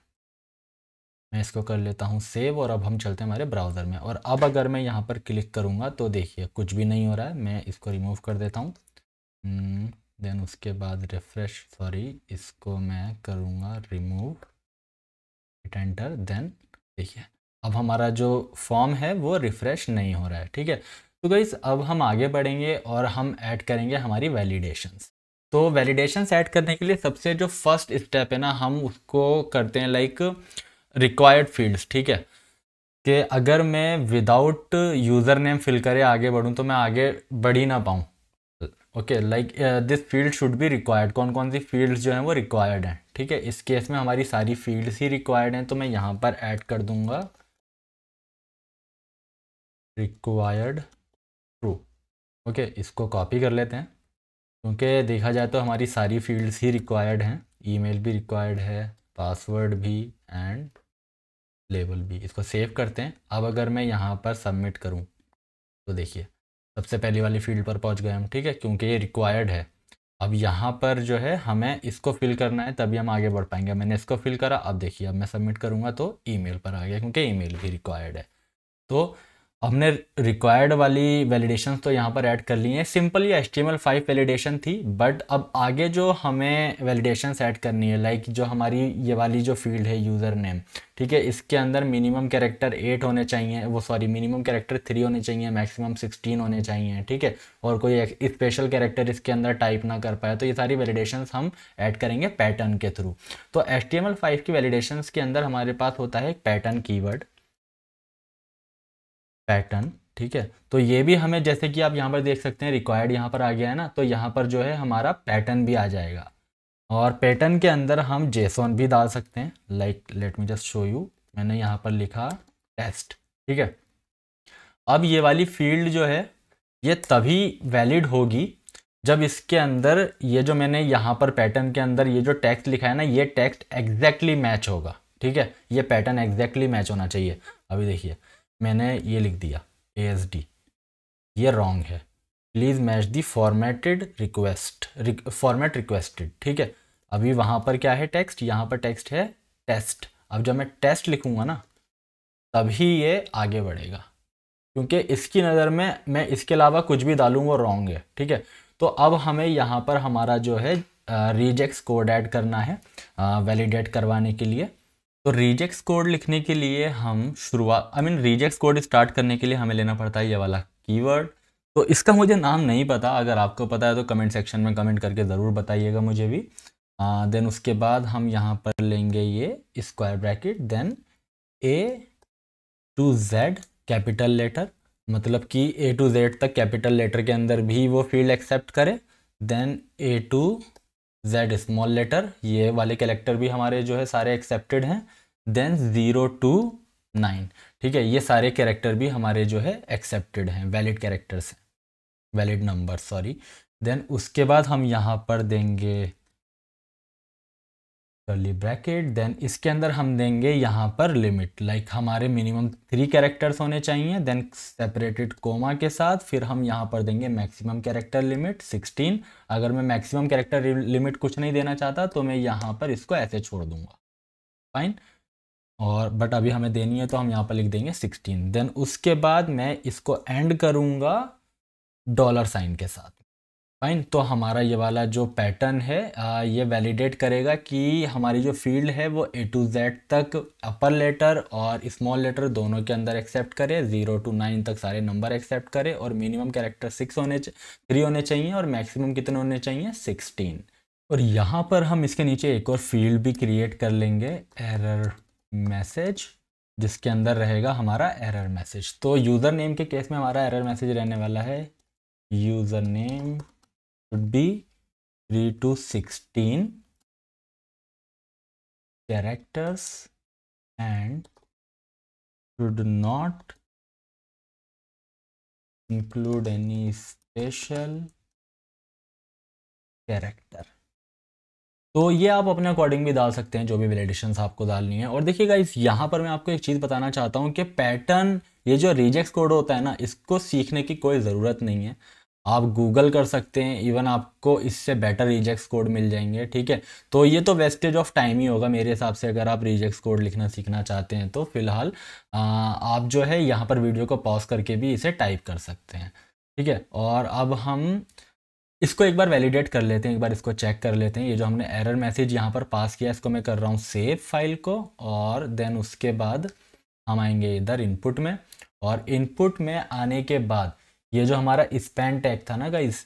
मैं इसको कर लेता हूँ सेव और अब हम चलते हैं हमारे ब्राउज़र में और अब अगर मैं यहाँ पर क्लिक करूँगा तो देखिए कुछ भी नहीं हो रहा है मैं इसको रिमूव कर देता हूँ hmm. देन उसके बाद रिफ्रेश सॉरी इसको मैं करूँगा रिमूव इट एंटर देन देखिए अब हमारा जो फॉर्म है वो रिफ़्रेश नहीं हो रहा है ठीक है तो गई अब हम आगे बढ़ेंगे और हम ऐड करेंगे हमारी वैलिडेशंस तो वैलिडेशंस ऐड करने के लिए सबसे जो फर्स्ट स्टेप है ना हम उसको करते हैं लाइक रिक्वायर्ड फील्ड्स ठीक है कि अगर मैं विदाउट यूज़र नेम फिल करे आगे बढ़ूँ तो मैं आगे बढ़ ही ना पाऊँ okay like this field should be required कौन कौन सी फील्ड्स जो हैं वो रिक्वायर्ड हैं ठीक है इस केस में हमारी सारी फील्ड्स ही रिक्वायर्ड हैं तो मैं यहाँ पर ऐड कर दूंगा रिक्वायर्ड ट्रू ओके इसको कॉपी कर लेते हैं क्योंकि देखा जाए तो हमारी सारी फील्ड्स ही रिक्वायर्ड हैं ईमेल भी रिक्वायर्ड है पासवर्ड भी एंड लेबल भी इसको सेव करते हैं अब अगर मैं यहाँ पर सबमिट करूँ तो देखिए सबसे पहली वाली फील्ड पर पहुंच गए हम ठीक है क्योंकि ये रिक्वायर्ड है अब यहाँ पर जो है हमें इसको फिल करना है तभी हम आगे बढ़ पाएंगे मैंने इसको फिल करा अब देखिए अब मैं सबमिट करूँगा तो ई पर आ गया क्योंकि ई भी रिक्वायर्ड है तो हमने रिक्वायर्ड वाली वैलिडेशन तो यहाँ पर ऐड कर ली हैं सिंपल ये एच टी वैलिडेशन थी बट अब आगे जो हमें वैलिडेशन ऐड करनी है लाइक जो हमारी ये वाली जो फील्ड है यूज़र नेम ठीक है इसके अंदर मिनिमम कैरेक्टर एट होने चाहिए वो सॉरी मिनिमम कैरेक्टर थ्री होने चाहिए मैक्सिमम सिक्सटीन होने चाहिए ठीक है और कोई स्पेशल कैरेक्टर इसके अंदर टाइप ना कर पाए तो ये सारी वैलिडेशन हम ऐड करेंगे पैटर्न के थ्रू तो एस टी की वैलिडेशन के अंदर हमारे पास होता है पैटर्न वर्ड पैटर्न ठीक है तो ये भी हमें जैसे कि आप यहाँ पर देख सकते हैं रिक्वायर्ड यहाँ पर आ गया है ना तो यहाँ पर जो है हमारा पैटर्न भी आ जाएगा और पैटर्न के अंदर हम जेसोन भी डाल सकते हैं like let me just show you मैंने यहाँ पर लिखा टेस्ट ठीक है अब ये वाली फील्ड जो है ये तभी वैलिड होगी जब इसके अंदर ये जो मैंने यहाँ पर पैटर्न के अंदर ये जो टेक्स्ट लिखा है ना ये टेक्स्ट एग्जैक्टली मैच होगा ठीक है ये पैटर्न एग्जैक्टली मैच होना चाहिए अभी देखिए मैंने ये लिख दिया ए एस डी ये रॉन्ग है please match the formatted request format requested ठीक है अभी वहाँ पर क्या है टेक्स्ट यहाँ पर टेक्स्ट है टेस्ट अब जब मैं टेस्ट लिखूँगा ना तभी ये आगे बढ़ेगा क्योंकि इसकी नज़र में मैं इसके अलावा कुछ भी वो रॉन्ग है ठीक है तो अब हमें यहाँ पर हमारा जो है रिजेक्ट कोड ऐड करना है वैलिडेट करवाने के लिए तो रिजेक्ट कोड लिखने के लिए हम शुरुआत I mean regex code start करने के लिए हमें लेना पड़ता है ये वाला कीवर्ड तो इसका मुझे नाम नहीं पता अगर आपको पता है तो कमेंट सेक्शन में कमेंट करके ज़रूर बताइएगा मुझे भी आ, देन उसके बाद हम यहाँ पर लेंगे ये square bracket then A to Z capital letter मतलब कि ए टू जेड तक कैपिटल लेटर के अंदर भी वो फील्ड एक्सेप्ट करे then A to Z small letter ये वाले कैरेक्टर भी हमारे जो है सारे एक्सेप्टेड हैं देन ज़ीरो टू नाइन ठीक है ये सारे कैरेक्टर भी हमारे जो है एक्सेप्टेड हैं वैलिड कैरेक्टर्स हैं वैलिड नंबर सॉरी देन उसके बाद हम यहाँ पर देंगे करली ब्रैकेट देन इसके अंदर हम देंगे यहाँ पर लिमिट लाइक like हमारे मिनिमम थ्री कैरेक्टर्स होने चाहिए देन सेपरेटेड कोमा के साथ फिर हम यहाँ पर देंगे मैक्सिमम कैरेक्टर लिमिट सिक्सटीन अगर मैं मैक्सिमम कैरेक्टर लिमिट कुछ नहीं देना चाहता तो मैं यहाँ पर इसको ऐसे छोड़ दूंगा फाइन और बट अभी हमें देनी है तो हम यहाँ पर लिख देंगे सिक्सटीन देन उसके बाद मैं इसको एंड करूँगा डॉलर साइन के साथ फाइन तो हमारा ये वाला जो पैटर्न है आ, ये वैलिडेट करेगा कि हमारी जो फील्ड है वो ए टू जेड तक अपर लेटर और स्मॉल लेटर दोनों के अंदर एक्सेप्ट करे ज़ीरो टू नाइन तक सारे नंबर एक्सेप्ट करे और मिनिमम कैरेक्टर सिक्स होने थ्री होने चाहिए और मैक्सिमम कितने होने चाहिए सिक्सटीन और यहाँ पर हम इसके नीचे एक और फील्ड भी क्रिएट कर लेंगे एरर मैसेज जिसके अंदर रहेगा हमारा एरर मैसेज तो यूज़र नेम के केस में हमारा एरर मैसेज रहने वाला है user name should be 3 to 16 characters and should not include any special character तो ये आप अपने अकॉर्डिंग भी डाल सकते हैं जो भी वेलिडेशन आपको डालनी है और देखिए इस यहाँ पर मैं आपको एक चीज़ बताना चाहता हूँ कि पैटर्न ये जो रिजेक्ट कोड होता है ना इसको सीखने की कोई ज़रूरत नहीं है आप गूगल कर सकते हैं इवन आपको इससे बेटर रिजेक्ट कोड मिल जाएंगे ठीक है तो ये तो वेस्टेज ऑफ टाइम ही होगा मेरे हिसाब से अगर आप रिजेक्ट कोड लिखना सीखना चाहते हैं तो फिलहाल आप जो है यहाँ पर वीडियो को पॉज करके भी इसे टाइप कर सकते हैं ठीक है और अब हम इसको एक बार वैलिडेट कर लेते हैं एक बार इसको चेक कर लेते हैं ये जो हमने एरर मैसेज यहाँ पर पास किया इसको मैं कर रहा हूँ सेव फाइल को और देन उसके बाद हम आएंगे इधर इनपुट में और इनपुट में आने के बाद ये जो हमारा स्पैन टैग था ना गाइज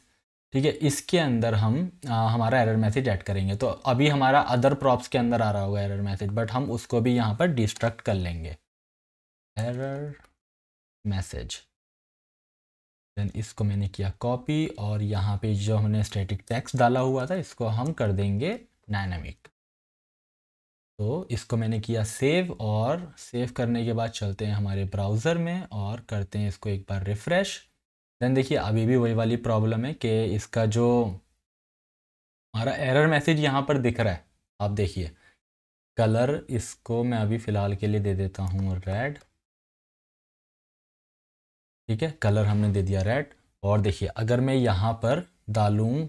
ठीक है इसके अंदर हम आ, हमारा एरर मैसेज ऐड करेंगे तो अभी हमारा अदर प्रॉप्स के अंदर आ रहा होगा एरर मैसेज बट हम उसको भी यहाँ पर डिस्ट्रक्ट कर लेंगे एरर मैसेज देन इसको मैंने किया कॉपी और यहाँ पे जो हमने स्टैटिक टैक्स डाला हुआ था इसको हम कर देंगे डायनामिक तो इसको मैंने किया सेव और सेव करने के बाद चलते हैं हमारे ब्राउज़र में और करते हैं इसको एक बार रिफ़्रेश देन देखिए अभी भी वही वाली प्रॉब्लम है कि इसका जो हमारा एरर मैसेज यहाँ पर दिख रहा है आप देखिए कलर इसको मैं अभी फ़िलहाल के लिए दे देता हूँ रेड ठीक है कलर हमने दे दिया रेड और देखिए अगर मैं यहाँ पर डालूँ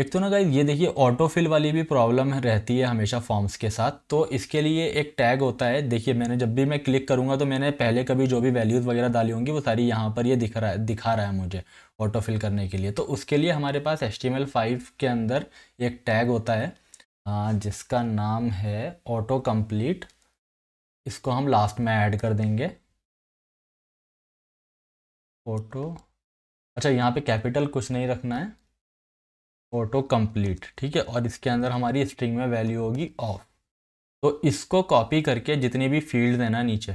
एक तो ना गाइज ये देखिए ऑटोफिल वाली भी प्रॉब्लम रहती है हमेशा फॉर्म्स के साथ तो इसके लिए एक टैग होता है देखिए मैंने जब भी मैं क्लिक करूँगा तो मैंने पहले कभी जो भी वैल्यूज़ वगैरह डाली होंगी वो सारी यहाँ पर ये दिख रहा है दिखा रहा है मुझे ऑटोफिल करने के लिए तो उसके लिए हमारे पास एच टी के अंदर एक टैग होता है हाँ, जिसका नाम है ऑटो कम्प्लीट इसको हम लास्ट में ऐड कर देंगे ऑटो अच्छा यहाँ पे कैपिटल कुछ नहीं रखना है ऑटो कंप्लीट ठीक है और इसके अंदर हमारी स्ट्रिंग में वैल्यू होगी ऑफ तो इसको कॉपी करके जितनी भी फील्ड है ना नीचे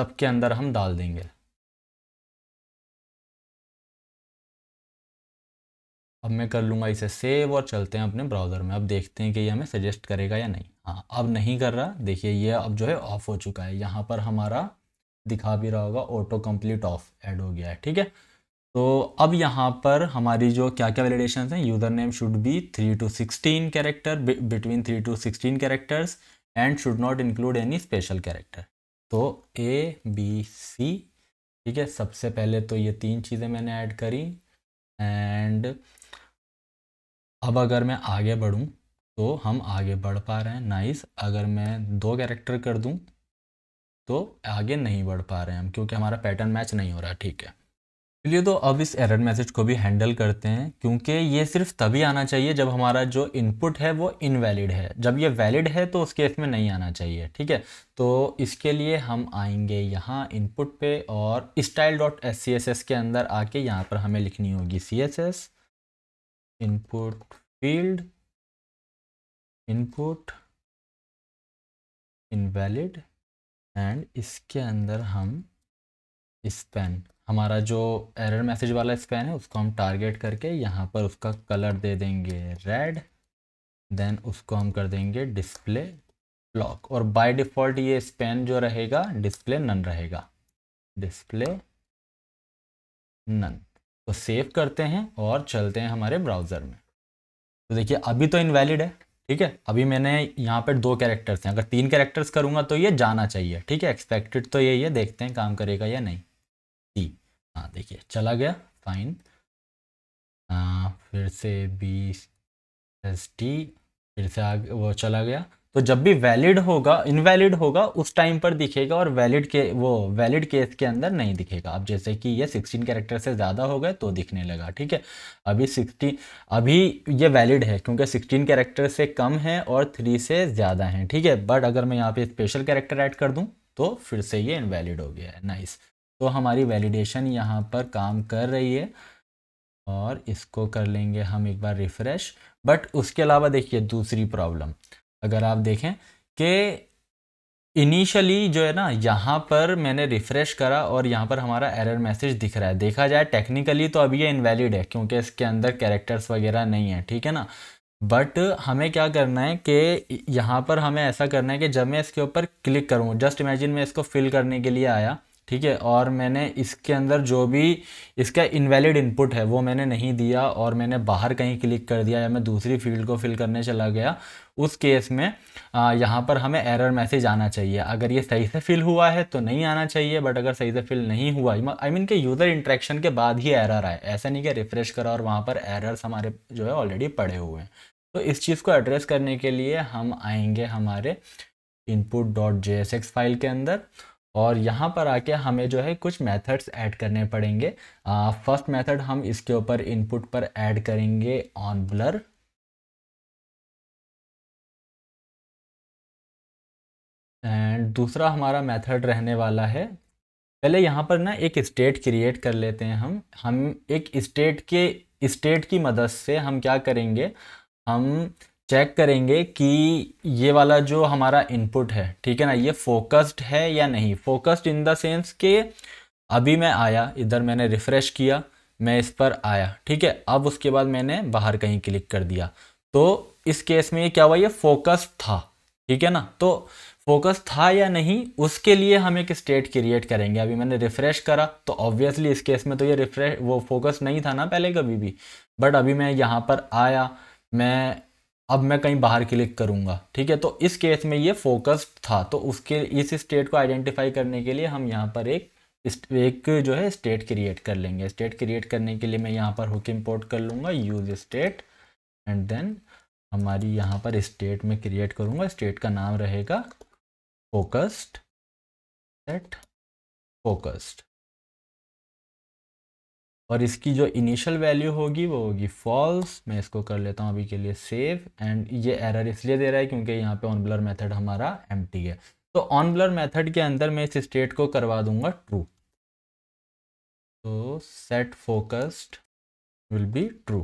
सबके अंदर हम डाल देंगे अब मैं कर लूँगा इसे सेव और चलते हैं अपने ब्राउज़र में अब देखते हैं कि ये हमें सजेस्ट करेगा या नहीं हाँ अब नहीं कर रहा देखिए ये अब जो है ऑफ़ हो चुका है यहाँ पर हमारा दिखा भी रहा होगा ऑटो कंप्लीट ऑफ ऐड हो गया है ठीक है तो अब यहाँ पर हमारी जो क्या क्या वैलिडेशन हैं user name should be three to sixteen character between three to sixteen characters and should not include any special character तो ए बी सी ठीक है सबसे पहले तो ये तीन चीज़ें मैंने ऐड करी एंड अब अगर मैं आगे बढ़ूँ तो हम आगे बढ़ पा रहे हैं नाइस अगर मैं दो कैरेक्टर कर दूँ तो आगे नहीं बढ़ पा रहे हैं हम क्योंकि हमारा पैटर्न मैच नहीं हो रहा ठीक है चलिए तो अब इस एरर मैसेज को भी हैंडल करते हैं क्योंकि ये सिर्फ तभी आना चाहिए जब हमारा जो इनपुट है वो इनवैलिड है जब ये वैलिड है तो उस केस में नहीं आना चाहिए ठीक है तो इसके लिए हम आएंगे यहाँ इनपुट पे और style dot S C S S के अंदर आके यहाँ पर हमें लिखनी होगी C S S input field input invalid and इसके अंदर हम स्पेन हमारा जो एरर मैसेज वाला स्पैन है उसको हम टारगेट करके यहाँ पर उसका कलर दे देंगे रेड देन उसको हम कर देंगे डिस्प्ले ब्लॉक और बाय डिफ़ॉल्ट ये स्पैन जो रहेगा डिस्प्ले नन रहेगा डिस्प्ले नन तो सेव करते हैं और चलते हैं हमारे ब्राउज़र में तो देखिए अभी तो इनवैलिड है ठीक है अभी मैंने यहाँ पर दो कैरेक्टर्स हैं अगर तीन कैरेक्टर्स करूँगा तो ये जाना चाहिए ठीक है एक्सपेक्टेड तो यही है देखते हैं काम करेगा या नहीं सी हाँ देखिए चला गया फाइन आ, फिर से बी एस टी फिर से आगे वो चला गया तो जब भी वैलिड होगा इनवैलिड होगा उस टाइम पर दिखेगा और वैलिड के वो वैलिड केस के अंदर नहीं दिखेगा अब जैसे कि ये 16 कैरेक्टर से ज़्यादा हो गए तो दिखने लगा ठीक है अभी 16 अभी ये वैलिड है क्योंकि 16 कैरेक्टर से कम है और 3 से ज़्यादा हैं ठीक है बट अगर मैं यहाँ पे स्पेशल कैरेक्टर ऐड कर दूँ तो फिर से ये इनवैलिड हो गया है नाइस तो हमारी वैलिडेशन यहाँ पर काम कर रही है और इसको कर लेंगे हम एक बार रिफ़्रेश बट उसके अलावा देखिए दूसरी प्रॉब्लम अगर आप देखें कि इनिशियली जो है ना यहाँ पर मैंने रिफ़्रेश करा और यहाँ पर हमारा एरर मैसेज दिख रहा है देखा जाए टेक्निकली तो अब ये इनवैलिड है क्योंकि इसके अंदर कैरेक्टर्स वगैरह नहीं है ठीक है ना बट हमें क्या करना है कि यहाँ पर हमें ऐसा करना है कि जब मैं इसके ऊपर क्लिक करूँ जस्ट इमेजिन मैं इसको फिल करने के लिए आया ठीक है और मैंने इसके अंदर जो भी इसका इनवैलिड इनपुट है वो मैंने नहीं दिया और मैंने बाहर कहीं क्लिक कर दिया या मैं दूसरी फील्ड को फिल करने चला गया उस केस में यहाँ पर हमें एरर मैसेज आना चाहिए अगर ये सही से फिल हुआ है तो नहीं आना चाहिए बट अगर सही से फिल नहीं हुआ आई मीन के यूज़र इंट्रैक्शन के बाद ही एरर आए ऐसा नहीं कि रिफ़्रेश करा और वहाँ पर एरर्स हमारे जो है ऑलरेडी पड़े हुए हैं तो इस चीज़ को एड्रेस करने के लिए हम आएंगे हमारे इनपुट डॉट जे फाइल के अंदर और यहाँ पर आके हमें जो है कुछ मेथड्स ऐड करने पड़ेंगे फर्स्ट मेथड हम इसके ऊपर इनपुट पर ऐड करेंगे ऑन ब्लर एंड दूसरा हमारा मेथड रहने वाला है पहले यहाँ पर ना एक स्टेट क्रिएट कर लेते हैं हम हम एक स्टेट के स्टेट की मदद से हम क्या करेंगे हम चेक करेंगे कि ये वाला जो हमारा इनपुट है ठीक है ना ये फोकस्ड है या नहीं फोकस्ड इन द सेंस के अभी मैं आया इधर मैंने रिफ़्रेश किया मैं इस पर आया ठीक है अब उसके बाद मैंने बाहर कहीं क्लिक कर दिया तो इस केस में ये क्या हुआ ये फोकस था ठीक है ना तो फोकस था या नहीं उसके लिए हम एक स्टेट क्रिएट करेंगे अभी मैंने रिफ़्रेश करा तो ऑब्वियसली इस केस में तो ये रिफ़्रेश वो फोकस नहीं था ना पहले कभी भी बट अभी मैं यहाँ पर आया मैं अब मैं कहीं बाहर क्लिक करूँगा ठीक है तो इस केस में ये फोकस्ड था तो उसके इस स्टेट को आइडेंटिफाई करने के लिए हम यहाँ पर एक एक जो है स्टेट क्रिएट कर लेंगे स्टेट क्रिएट करने के लिए मैं यहाँ पर हुक इंपोर्ट कर लूँगा यूज स्टेट एंड देन हमारी यहाँ पर स्टेट में क्रिएट करूँगा स्टेट का नाम रहेगा फोकस्ड सेट फोकस्ड और इसकी जो इनिशियल वैल्यू होगी वो होगी फॉल्स मैं इसको कर लेता हूँ अभी के लिए सेव एंड ये एरर इसलिए दे रहा है क्योंकि यहाँ पे ऑन ब्लर मेथड हमारा एम है तो ऑन ब्लर मेथड के अंदर मैं इस स्टेट को करवा दूंगा ट्रू तो set focused will be true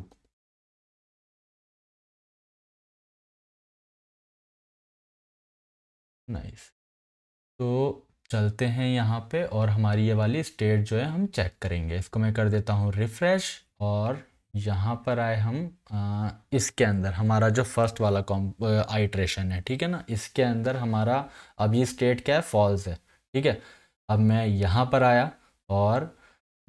nice तो चलते हैं यहाँ पे और हमारी ये वाली स्टेट जो है हम चेक करेंगे इसको मैं कर देता हूँ रिफ़्रेश और यहाँ पर आए हम आ, इसके अंदर हमारा जो फर्स्ट वाला कॉम आइट्रेशन है ठीक है ना इसके अंदर हमारा अब ये स्टेट क्या है फॉल्स है ठीक है अब मैं यहाँ पर आया और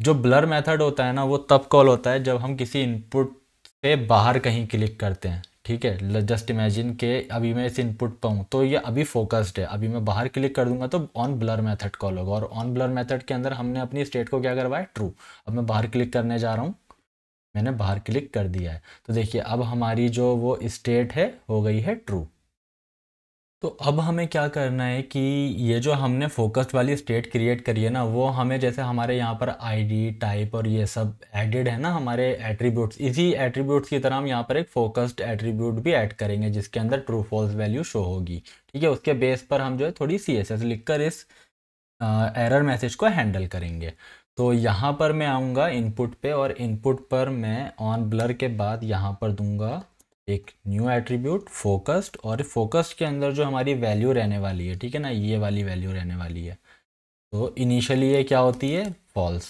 जो ब्लर मेथड होता है ना वो तब कॉल होता है जब हम किसी इनपुट से बाहर कहीं क्लिक करते हैं ठीक है जस्ट इमेजिन के अभी मैं इस इनपुट पर हूँ तो ये अभी फोकस्ड है अभी मैं बाहर क्लिक कर दूंगा तो ऑन ब्लर मेथड कॉल होगा और ऑन ब्लर मेथड के अंदर हमने अपनी स्टेट को क्या करवाया ट्रू अब मैं बाहर क्लिक करने जा रहा हूँ मैंने बाहर क्लिक कर दिया है तो देखिए अब हमारी जो वो स्टेट है हो गई है ट्रू तो अब हमें क्या करना है कि ये जो हमने फोकस्ड वाली स्टेट क्रिएट करी है ना वो हमें जैसे हमारे यहाँ पर आईडी टाइप और ये सब एडेड है ना हमारे एट्रीब्यूट्स इसी एट्रीब्यूट्स की तरह हम यहाँ पर एक फोकस्ड एट्रीब्यूट भी ऐड करेंगे जिसके अंदर ट्रू फॉल्स वैल्यू शो होगी ठीक है उसके बेस पर हम जो है थोड़ी सी एस लिखकर इस एरर मैसेज को हैंडल करेंगे तो यहाँ पर मैं आऊँगा इनपुट पे और इनपुट पर मैं ऑन ब्लर के बाद यहाँ पर दूंगा एक न्यू एट्रीब्यूट फोकस्ड और फोकस्ड के अंदर जो हमारी वैल्यू रहने वाली है ठीक है ना ये वाली वैल्यू रहने वाली है तो इनिशियली ये क्या होती है फॉल्स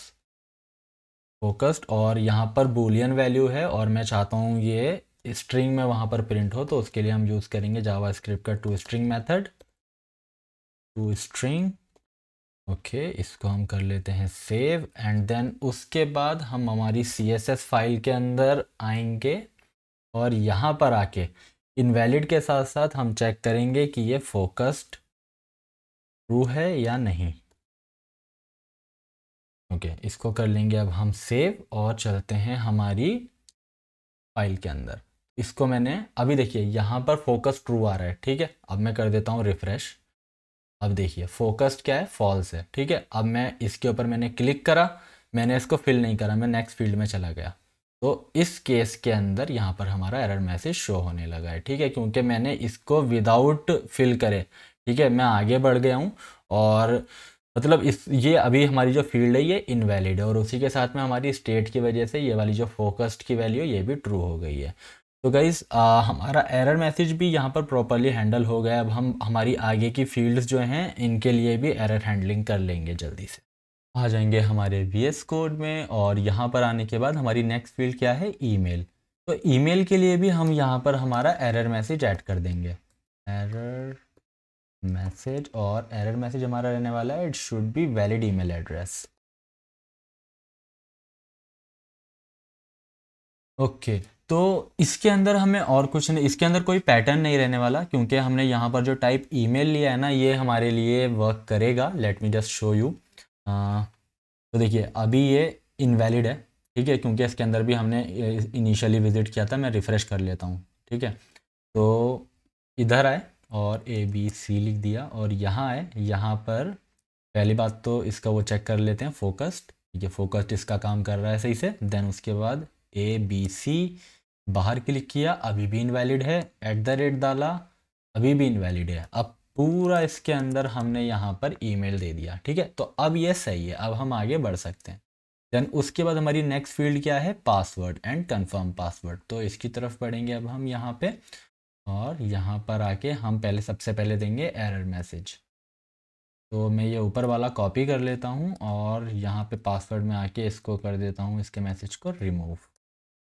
फोकस्ड और यहाँ पर बोलियन वैल्यू है और मैं चाहता हूँ ये स्ट्रिंग में वहाँ पर प्रिंट हो तो उसके लिए हम यूज़ करेंगे जावा स्क्रिप्ट का to string method to string okay इसको हम कर लेते हैं सेव एंड देन उसके बाद हम हमारी सी फाइल के अंदर आएंगे और यहाँ पर आके इनवैलिड के साथ साथ हम चेक करेंगे कि ये फोकस्ड ट्रू है या नहीं ओके okay, इसको कर लेंगे अब हम सेव और चलते हैं हमारी फाइल के अंदर इसको मैंने अभी देखिए यहाँ पर फोकस ट्रू आ रहा है ठीक है अब मैं कर देता हूँ रिफ्रेश अब देखिए फोकस्ड क्या है फॉल्स है ठीक है अब मैं इसके ऊपर मैंने क्लिक करा मैंने इसको फिल नहीं करा मैं नेक्स्ट फील्ड में चला गया तो इस केस के अंदर यहाँ पर हमारा एरर मैसेज शो होने लगा है ठीक है क्योंकि मैंने इसको विदाउट फिल करे ठीक है मैं आगे बढ़ गया हूँ और मतलब इस ये अभी हमारी जो फील्ड है ये इनवैलिड है और उसी के साथ में हमारी स्टेट की वजह से ये वाली जो फोकस्ड की वैल्यू ये भी ट्रू हो गई है तो गाइज हमारा एरर मैसेज भी यहाँ पर प्रॉपरली हैंडल हो गया अब हम हमारी आगे की फील्ड्स जो हैं इनके लिए भी एरर हैंडलिंग कर लेंगे जल्दी से आ जाएंगे हमारे वी एस कोड में और यहाँ पर आने के बाद हमारी नेक्स्ट फील्ड क्या है ईमेल तो ईमेल के लिए भी हम यहाँ पर हमारा एरर मैसेज ऐड कर देंगे एरर मैसेज और एरर मैसेज हमारा रहने वाला है it should be valid email address okay तो इसके अंदर हमें और कुछ नहीं इसके अंदर कोई पैटर्न नहीं रहने वाला क्योंकि हमने यहाँ पर जो टाइप ईमेल लिया है ना ये हमारे लिए वर्क करेगा let me just show you हाँ, तो देखिए अभी ये इनवैलिड है ठीक है क्योंकि इसके अंदर भी हमने इनिशियली विज़िट किया था मैं रिफ़्रेश कर लेता हूँ ठीक है तो इधर आए और ए बी सी लिख दिया और यहाँ आए यहाँ पर पहली बात तो इसका वो चेक कर लेते हैं फोकस्ड ठीक है फोकस्ड इसका काम कर रहा है सही से देन उसके बाद ए बी सी बाहर क्लिक किया अभी भी इनवैलिड है एट द रेट डाला अभी भी इनवैलिड है अब पूरा इसके अंदर हमने यहाँ पर ईमेल दे दिया ठीक है तो अब ये सही है अब हम आगे बढ़ सकते हैं देन उसके बाद हमारी नेक्स्ट फील्ड क्या है पासवर्ड एंड कंफर्म पासवर्ड तो इसकी तरफ बढ़ेंगे अब हम यहाँ पे और यहाँ पर आके हम पहले सबसे पहले देंगे एरर मैसेज तो मैं ये ऊपर वाला कॉपी कर लेता हूँ और यहाँ पे पासवर्ड में आके इसको कर देता हूँ इसके मैसेज को रिमूव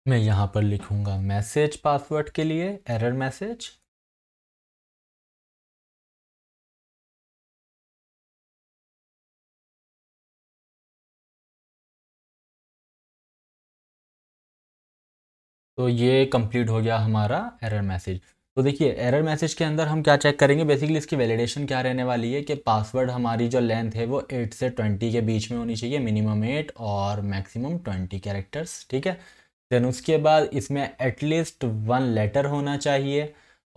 मैं यहाँ पर लिखूँगा मैसेज पासवर्ड के लिए एरर मैसेज तो ये कंप्लीट हो गया हमारा एरर मैसेज तो देखिए एरर मैसेज के अंदर हम क्या चेक करेंगे बेसिकली इसकी वैलिडेशन क्या रहने वाली है कि पासवर्ड हमारी जो लेंथ है वो एट से ट्वेंटी के बीच में होनी चाहिए मिनिमम एट और मैक्सिमम ट्वेंटी कैरेक्टर्स ठीक है देन उसके बाद इसमें एटलीस्ट वन लेटर होना चाहिए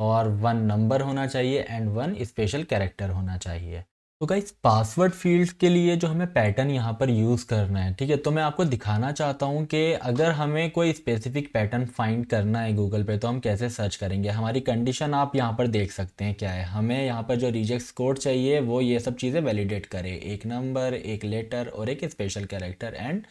और वन नंबर होना चाहिए एंड वन स्पेशल कैरेक्टर होना चाहिए तो गाइस पासवर्ड फील्ड के लिए जो हमें पैटर्न यहाँ पर यूज़ करना है ठीक है तो मैं आपको दिखाना चाहता हूँ कि अगर हमें कोई स्पेसिफिक पैटर्न फाइंड करना है गूगल पे तो हम कैसे सर्च करेंगे हमारी कंडीशन आप यहाँ पर देख सकते हैं क्या है हमें यहाँ पर जो रिजेक्ट कोड चाहिए वो ये सब चीज़ें वैलिडेट करे एक नंबर एक लेटर और एक स्पेशल कैरेक्टर एंड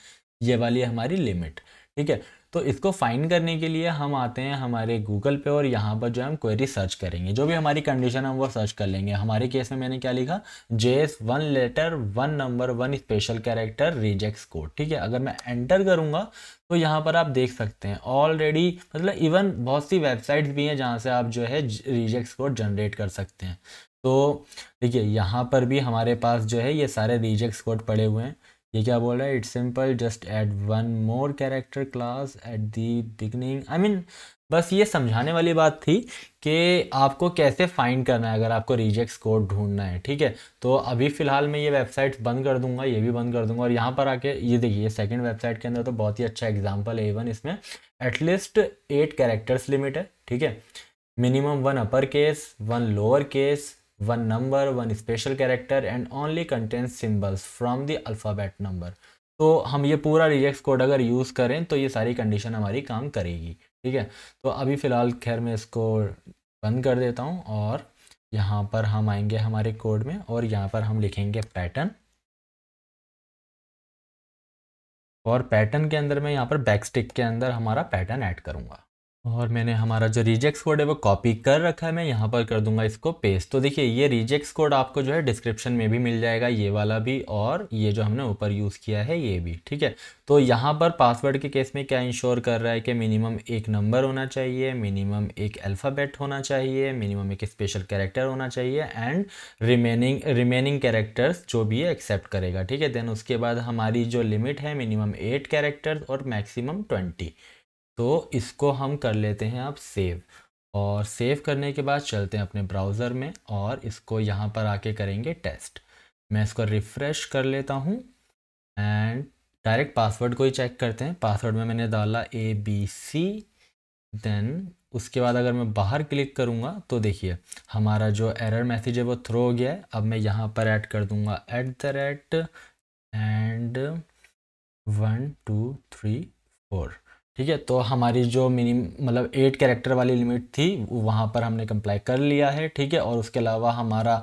ये वाली हमारी लिमिट ठीक है तो इसको फाइन करने के लिए हम आते हैं हमारे गूगल पे और यहाँ पर जो हम क्वेरी सर्च करेंगे जो भी हमारी कंडीशन है हम वो सर्च कर लेंगे हमारे केस में मैंने क्या लिखा J S one letter one number one special character regex code ठीक है अगर मैं एंटर करूँगा तो यहाँ पर आप देख सकते हैं ऑलरेडी मतलब इवन बहुत सी वेबसाइट्स भी हैं जहाँ से आप जो है रिजेक्ट कोड जनरेट कर सकते हैं तो देखिए यहाँ पर भी हमारे पास जो है ये सारे रिजेक्ट कोड पड़े हुए हैं ये क्या बोल रहा है it's simple just add one more character class at the beginning I mean बस ये समझाने वाली बात थी कि आपको कैसे फाइंड करना है अगर आपको रिजेक्ट कोड ढूंढना है ठीक है तो अभी फ़िलहाल मैं ये वेबसाइट बंद कर दूंगा ये भी बंद कर दूंगा और यहाँ पर आके ये देखिए ये सेकेंड वेबसाइट के अंदर तो बहुत ही अच्छा एग्जाम्पल है इवन इसमें एटलीस्ट एट कैरेक्टर्स लिमिट है ठीक है minimum one upper case one lower case one number one special character and only contains symbols from the alphabet number तो हम ये पूरा रिजेक्ट कोड अगर यूज़ करें तो ये सारी कंडीशन हमारी काम करेगी ठीक है तो अभी फ़िलहाल खैर मैं इसको बंद कर देता हूँ और यहाँ पर हम आएंगे हमारे कोड में और यहाँ पर हम लिखेंगे पैटर्न और पैटर्न के अंदर मैं यहाँ पर बैक स्टिक के अंदर हमारा पैटर्न ऐड करूँगा और मैंने हमारा जो रिजेक्ट कोड है वो कॉपी कर रखा है मैं यहाँ पर कर दूंगा इसको पेस्ट तो देखिए ये रिजेक्ट कोड आपको जो है डिस्क्रिप्शन में भी मिल जाएगा ये वाला भी और ये जो हमने ऊपर यूज़ किया है ये भी ठीक है तो यहाँ पर पासवर्ड के केस में क्या इंश्योर कर रहा है कि मिनिमम एक नंबर होना चाहिए मिनिमम एक अल्फ़ाबेट होना चाहिए मिनिमम एक स्पेशल कैरेक्टर होना चाहिए एंड रिमेनिंग रिमेनिंग कैरेक्टर्स जो भी है एक्सेप्ट करेगा ठीक है देन उसके बाद हमारी जो लिमिट है मिनिमम एट कैरेक्टर्स और मैक्सिमम ट्वेंटी तो इसको हम कर लेते हैं आप सेव और सेव करने के बाद चलते हैं अपने ब्राउज़र में और इसको यहाँ पर आके करेंगे टेस्ट मैं इसको रिफ़्रेश कर लेता हूँ एंड डायरेक्ट पासवर्ड को ही चेक करते हैं पासवर्ड में मैंने डाला ए बी सी देन उसके बाद अगर मैं बाहर क्लिक करूँगा तो देखिए हमारा जो एरर मैसेज है वो थ्रो हो गया है अब मैं यहाँ पर ऐड कर दूँगा at the rate and one two three four ठीक है तो हमारी जो मिनिम मतलब एट कैरेक्टर वाली लिमिट थी वहाँ पर हमने कंप्लाई कर लिया है ठीक है और उसके अलावा हमारा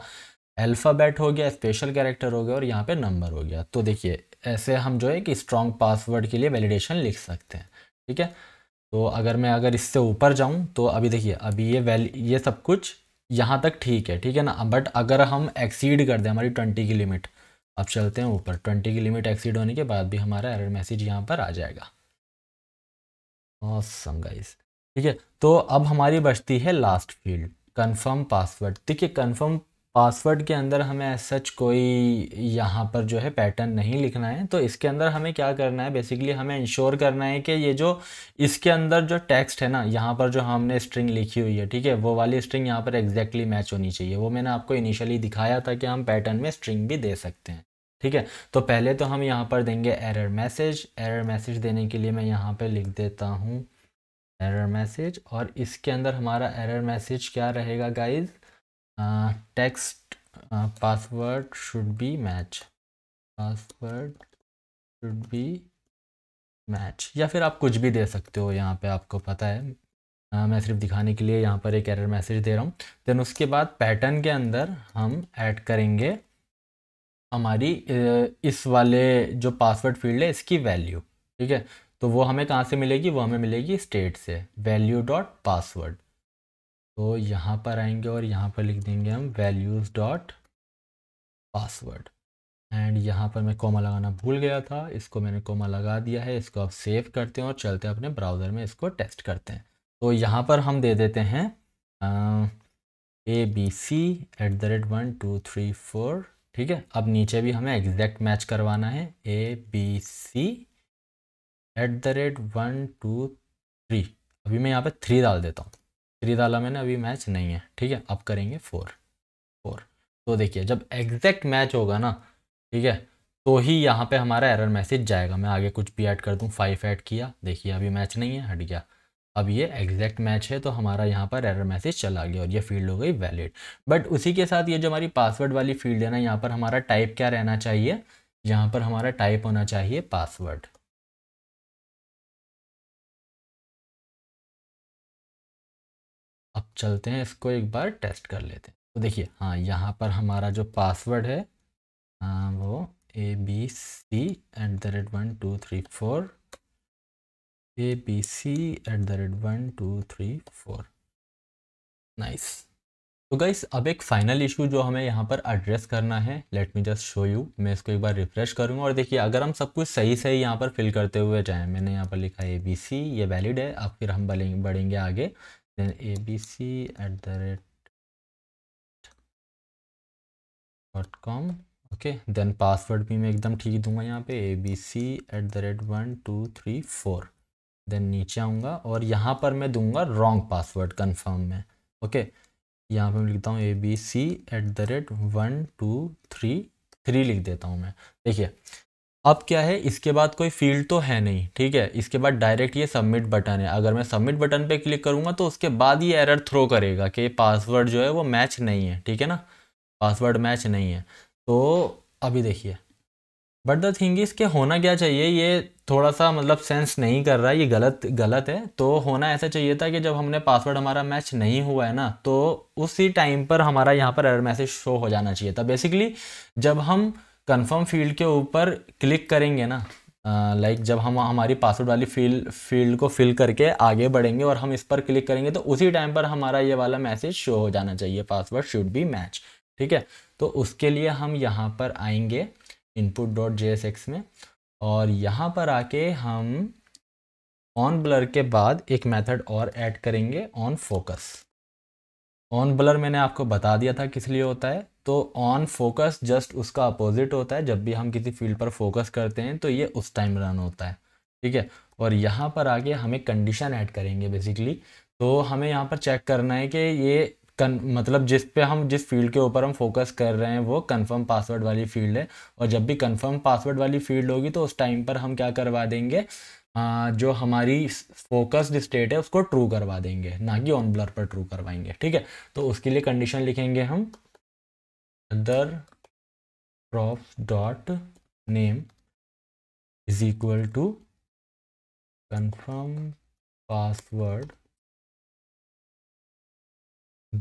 अल्फ़ाबेट हो गया स्पेशल कैरेक्टर हो गया और यहाँ पे नंबर हो गया तो देखिए ऐसे हम जो है कि स्ट्रॉन्ग पासवर्ड के लिए वैलिडेशन लिख सकते हैं ठीक है तो अगर मैं अगर इससे ऊपर जाऊँ तो अभी देखिए अभी ये वैल ये सब कुछ यहाँ तक ठीक है ठीक है ना बट अगर हम एक्सीड कर दें हमारी ट्वेंटी की लिमिट अब चलते हैं ऊपर ट्वेंटी की लिमिट एक्सीड होने के बाद भी हमारा एरर मैसेज यहाँ पर आ जाएगा ऑसम गाइस ठीक है तो अब हमारी बचती है लास्ट फील्ड कंफर्म पासवर्ड ठीक है कंफर्म पासवर्ड के अंदर हमें सच कोई यहाँ पर जो है पैटर्न नहीं लिखना है तो इसके अंदर हमें क्या करना है बेसिकली हमें इंश्योर करना है कि ये जो इसके अंदर जो टेक्स्ट है ना यहाँ पर जो हमने स्ट्रिंग लिखी हुई है ठीक है वो वाली स्ट्रिंग यहाँ पर एग्जैक्टली मैच होनी चाहिए वो मैंने आपको इनिशियली दिखाया था कि हम पैटर्न में स्ट्रिंग भी दे सकते हैं ठीक है तो पहले तो हम यहाँ पर देंगे एरर मैसेज एरर मैसेज देने के लिए मैं यहाँ पर लिख देता हूँ एरर मैसेज और इसके अंदर हमारा एरर मैसेज क्या रहेगा guys text password should be match password should be match या फिर आप कुछ भी दे सकते हो यहाँ पे आपको पता है आ, मैं सिर्फ दिखाने के लिए यहाँ पर एक एरर मैसेज दे रहा हूँ देन उसके बाद पैटर्न के अंदर हम ऐड करेंगे हमारी इस वाले जो पासवर्ड फील्ड है इसकी वैल्यू ठीक है तो वो हमें कहाँ से मिलेगी वो हमें मिलेगी स्टेट से वैल्यू डॉट पासवर्ड तो यहाँ पर आएंगे और यहाँ पर लिख देंगे हम वैल्यूज़ डॉट पासवर्ड एंड यहाँ पर मैं कोमा लगाना भूल गया था इसको मैंने कोमा लगा दिया है इसको आप सेव करते हैं और चलते हैं अपने ब्राउज़र में इसको टेस्ट करते हैं तो यहाँ पर हम दे देते हैं A B C at the rate one two three four ठीक है अब नीचे भी हमें एग्जैक्ट मैच करवाना है A B C at the rate one two three अभी मैं यहाँ पे थ्री डाल देता हूँ थ्री डाला मैंने अभी मैच नहीं है ठीक है अब करेंगे फोर फोर तो देखिए जब एग्जैक्ट मैच होगा ना ठीक है तो ही यहाँ पे हमारा एरर मैसेज जाएगा मैं आगे कुछ भी ऐड कर दूँ फाइव ऐड किया देखिए अभी मैच नहीं है हट गया अब ये एग्जैक्ट मैच है तो हमारा यहाँ पर एरर मैसेज चला गया और ये फील्ड हो गई वैलिड बट उसी के साथ ये जो हमारी पासवर्ड वाली फील्ड है ना यहाँ पर हमारा टाइप क्या रहना चाहिए यहाँ पर हमारा टाइप होना चाहिए पासवर्ड अब चलते हैं इसको एक बार टेस्ट कर लेते हैं तो देखिए हाँ यहाँ पर हमारा जो पासवर्ड है आ, हाँ, वो A B C at the rate one two three four A B C at the rate one two three four nice तो गाइस अब एक फाइनल इशू जो हमें यहाँ पर एड्रेस करना है let me just show you मैं इसको एक बार रिफ्रेश करूँगा और देखिए अगर हम सब कुछ सही सही यहाँ पर फिल करते हुए जाएँ मैंने यहाँ पर लिखा ए बी सी ये वैलिड है अब फिर हम बढ़ेंगे बढ़ेंगे आगे then A B C at the rate dot com okay then password भी मैं एकदम ठीक दूंगा यहाँ पे A B C at the rate one two three four then नीचे आऊँगा और यहाँ पर मैं दूंगा रॉन्ग पासवर्ड कन्फर्म में ओके यहाँ पर मैं लिखता हूँ A B C at the rate one two three three लिख देता हूँ मैं देखिए अब क्या है इसके बाद कोई फील्ड तो है नहीं ठीक है इसके बाद डायरेक्ट ये सबमिट बटन है अगर मैं सबमिट बटन पे क्लिक करूँगा तो उसके बाद ये एरर थ्रो करेगा कि पासवर्ड जो है वो मैच नहीं है ठीक है ना पासवर्ड मैच नहीं है तो अभी देखिए बट द थिंग इज़ के होना क्या चाहिए ये थोड़ा सा मतलब सेंस नहीं कर रहा है ये गलत गलत है तो होना ऐसा चाहिए था कि जब हमने पासवर्ड हमारा मैच नहीं हुआ है ना तो उसी टाइम पर हमारा यहाँ पर एरर मैसेज शो हो जाना चाहिए था बेसिकली जब हम कंफर्म फील्ड के ऊपर क्लिक करेंगे ना लाइक जब हम हमारी पासवर्ड वाली फील्ड फील्ड को फिल करके आगे बढ़ेंगे और हम इस पर क्लिक करेंगे तो उसी टाइम पर हमारा ये वाला मैसेज शो हो जाना चाहिए पासवर्ड शुड बी मैच ठीक है तो उसके लिए हम यहाँ पर आएंगे input dot J S X में और यहाँ पर आके हम ऑन ब्लर के बाद एक मेथड और ऐड करेंगे ऑन फोकस ऑन ब्लर मैंने आपको बता दिया था किस लिए होता है तो ऑन फोकस जस्ट उसका अपोजिट होता है जब भी हम किसी फील्ड पर फोकस करते हैं तो ये उस टाइम रन होता है ठीक है और यहाँ पर आके हमें कंडीशन ऐड करेंगे बेसिकली तो हमें यहाँ पर चेक करना है कि ये कन मतलब जिस पे हम जिस फील्ड के ऊपर हम फोकस कर रहे हैं वो कंफर्म पासवर्ड वाली फील्ड है और जब भी कंफर्म पासवर्ड वाली फील्ड होगी तो उस टाइम पर हम क्या करवा देंगे आ, जो हमारी फोकस्ड स्टेट है उसको ट्रू करवा देंगे ना कि ऑन ब्लर पर ट्रू करवाएंगे ठीक है तो उसके लिए कंडीशन लिखेंगे हम other props dot name is equal to confirm password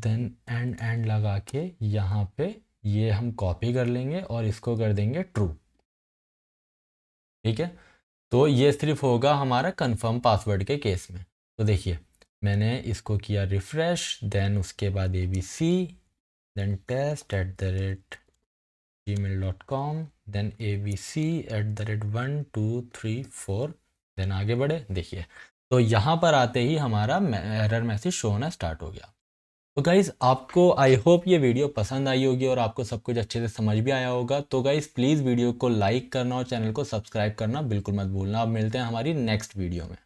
then and and लगा के यहाँ पे ये हम कॉपी कर लेंगे और इसको कर देंगे ट्रू ठीक है तो ये सिर्फ होगा हमारा कंफर्म पासवर्ड के केस में तो देखिए मैंने इसको किया रिफ्रेश देन उसके बाद A B C then test at the rate Gmail dot com then A B C at the rate one two three four then आगे बढ़े देखिए तो यहाँ पर आते ही हमारा एरर मैसेज शो होना स्टार्ट हो गया तो गाइज़ आपको आई होप ये वीडियो पसंद आई होगी और आपको सब कुछ अच्छे से समझ भी आया होगा तो गाइज़ प्लीज़ वीडियो को लाइक करना और चैनल को सब्सक्राइब करना बिल्कुल मत भूलना अब मिलते हैं हमारी नेक्स्ट वीडियो में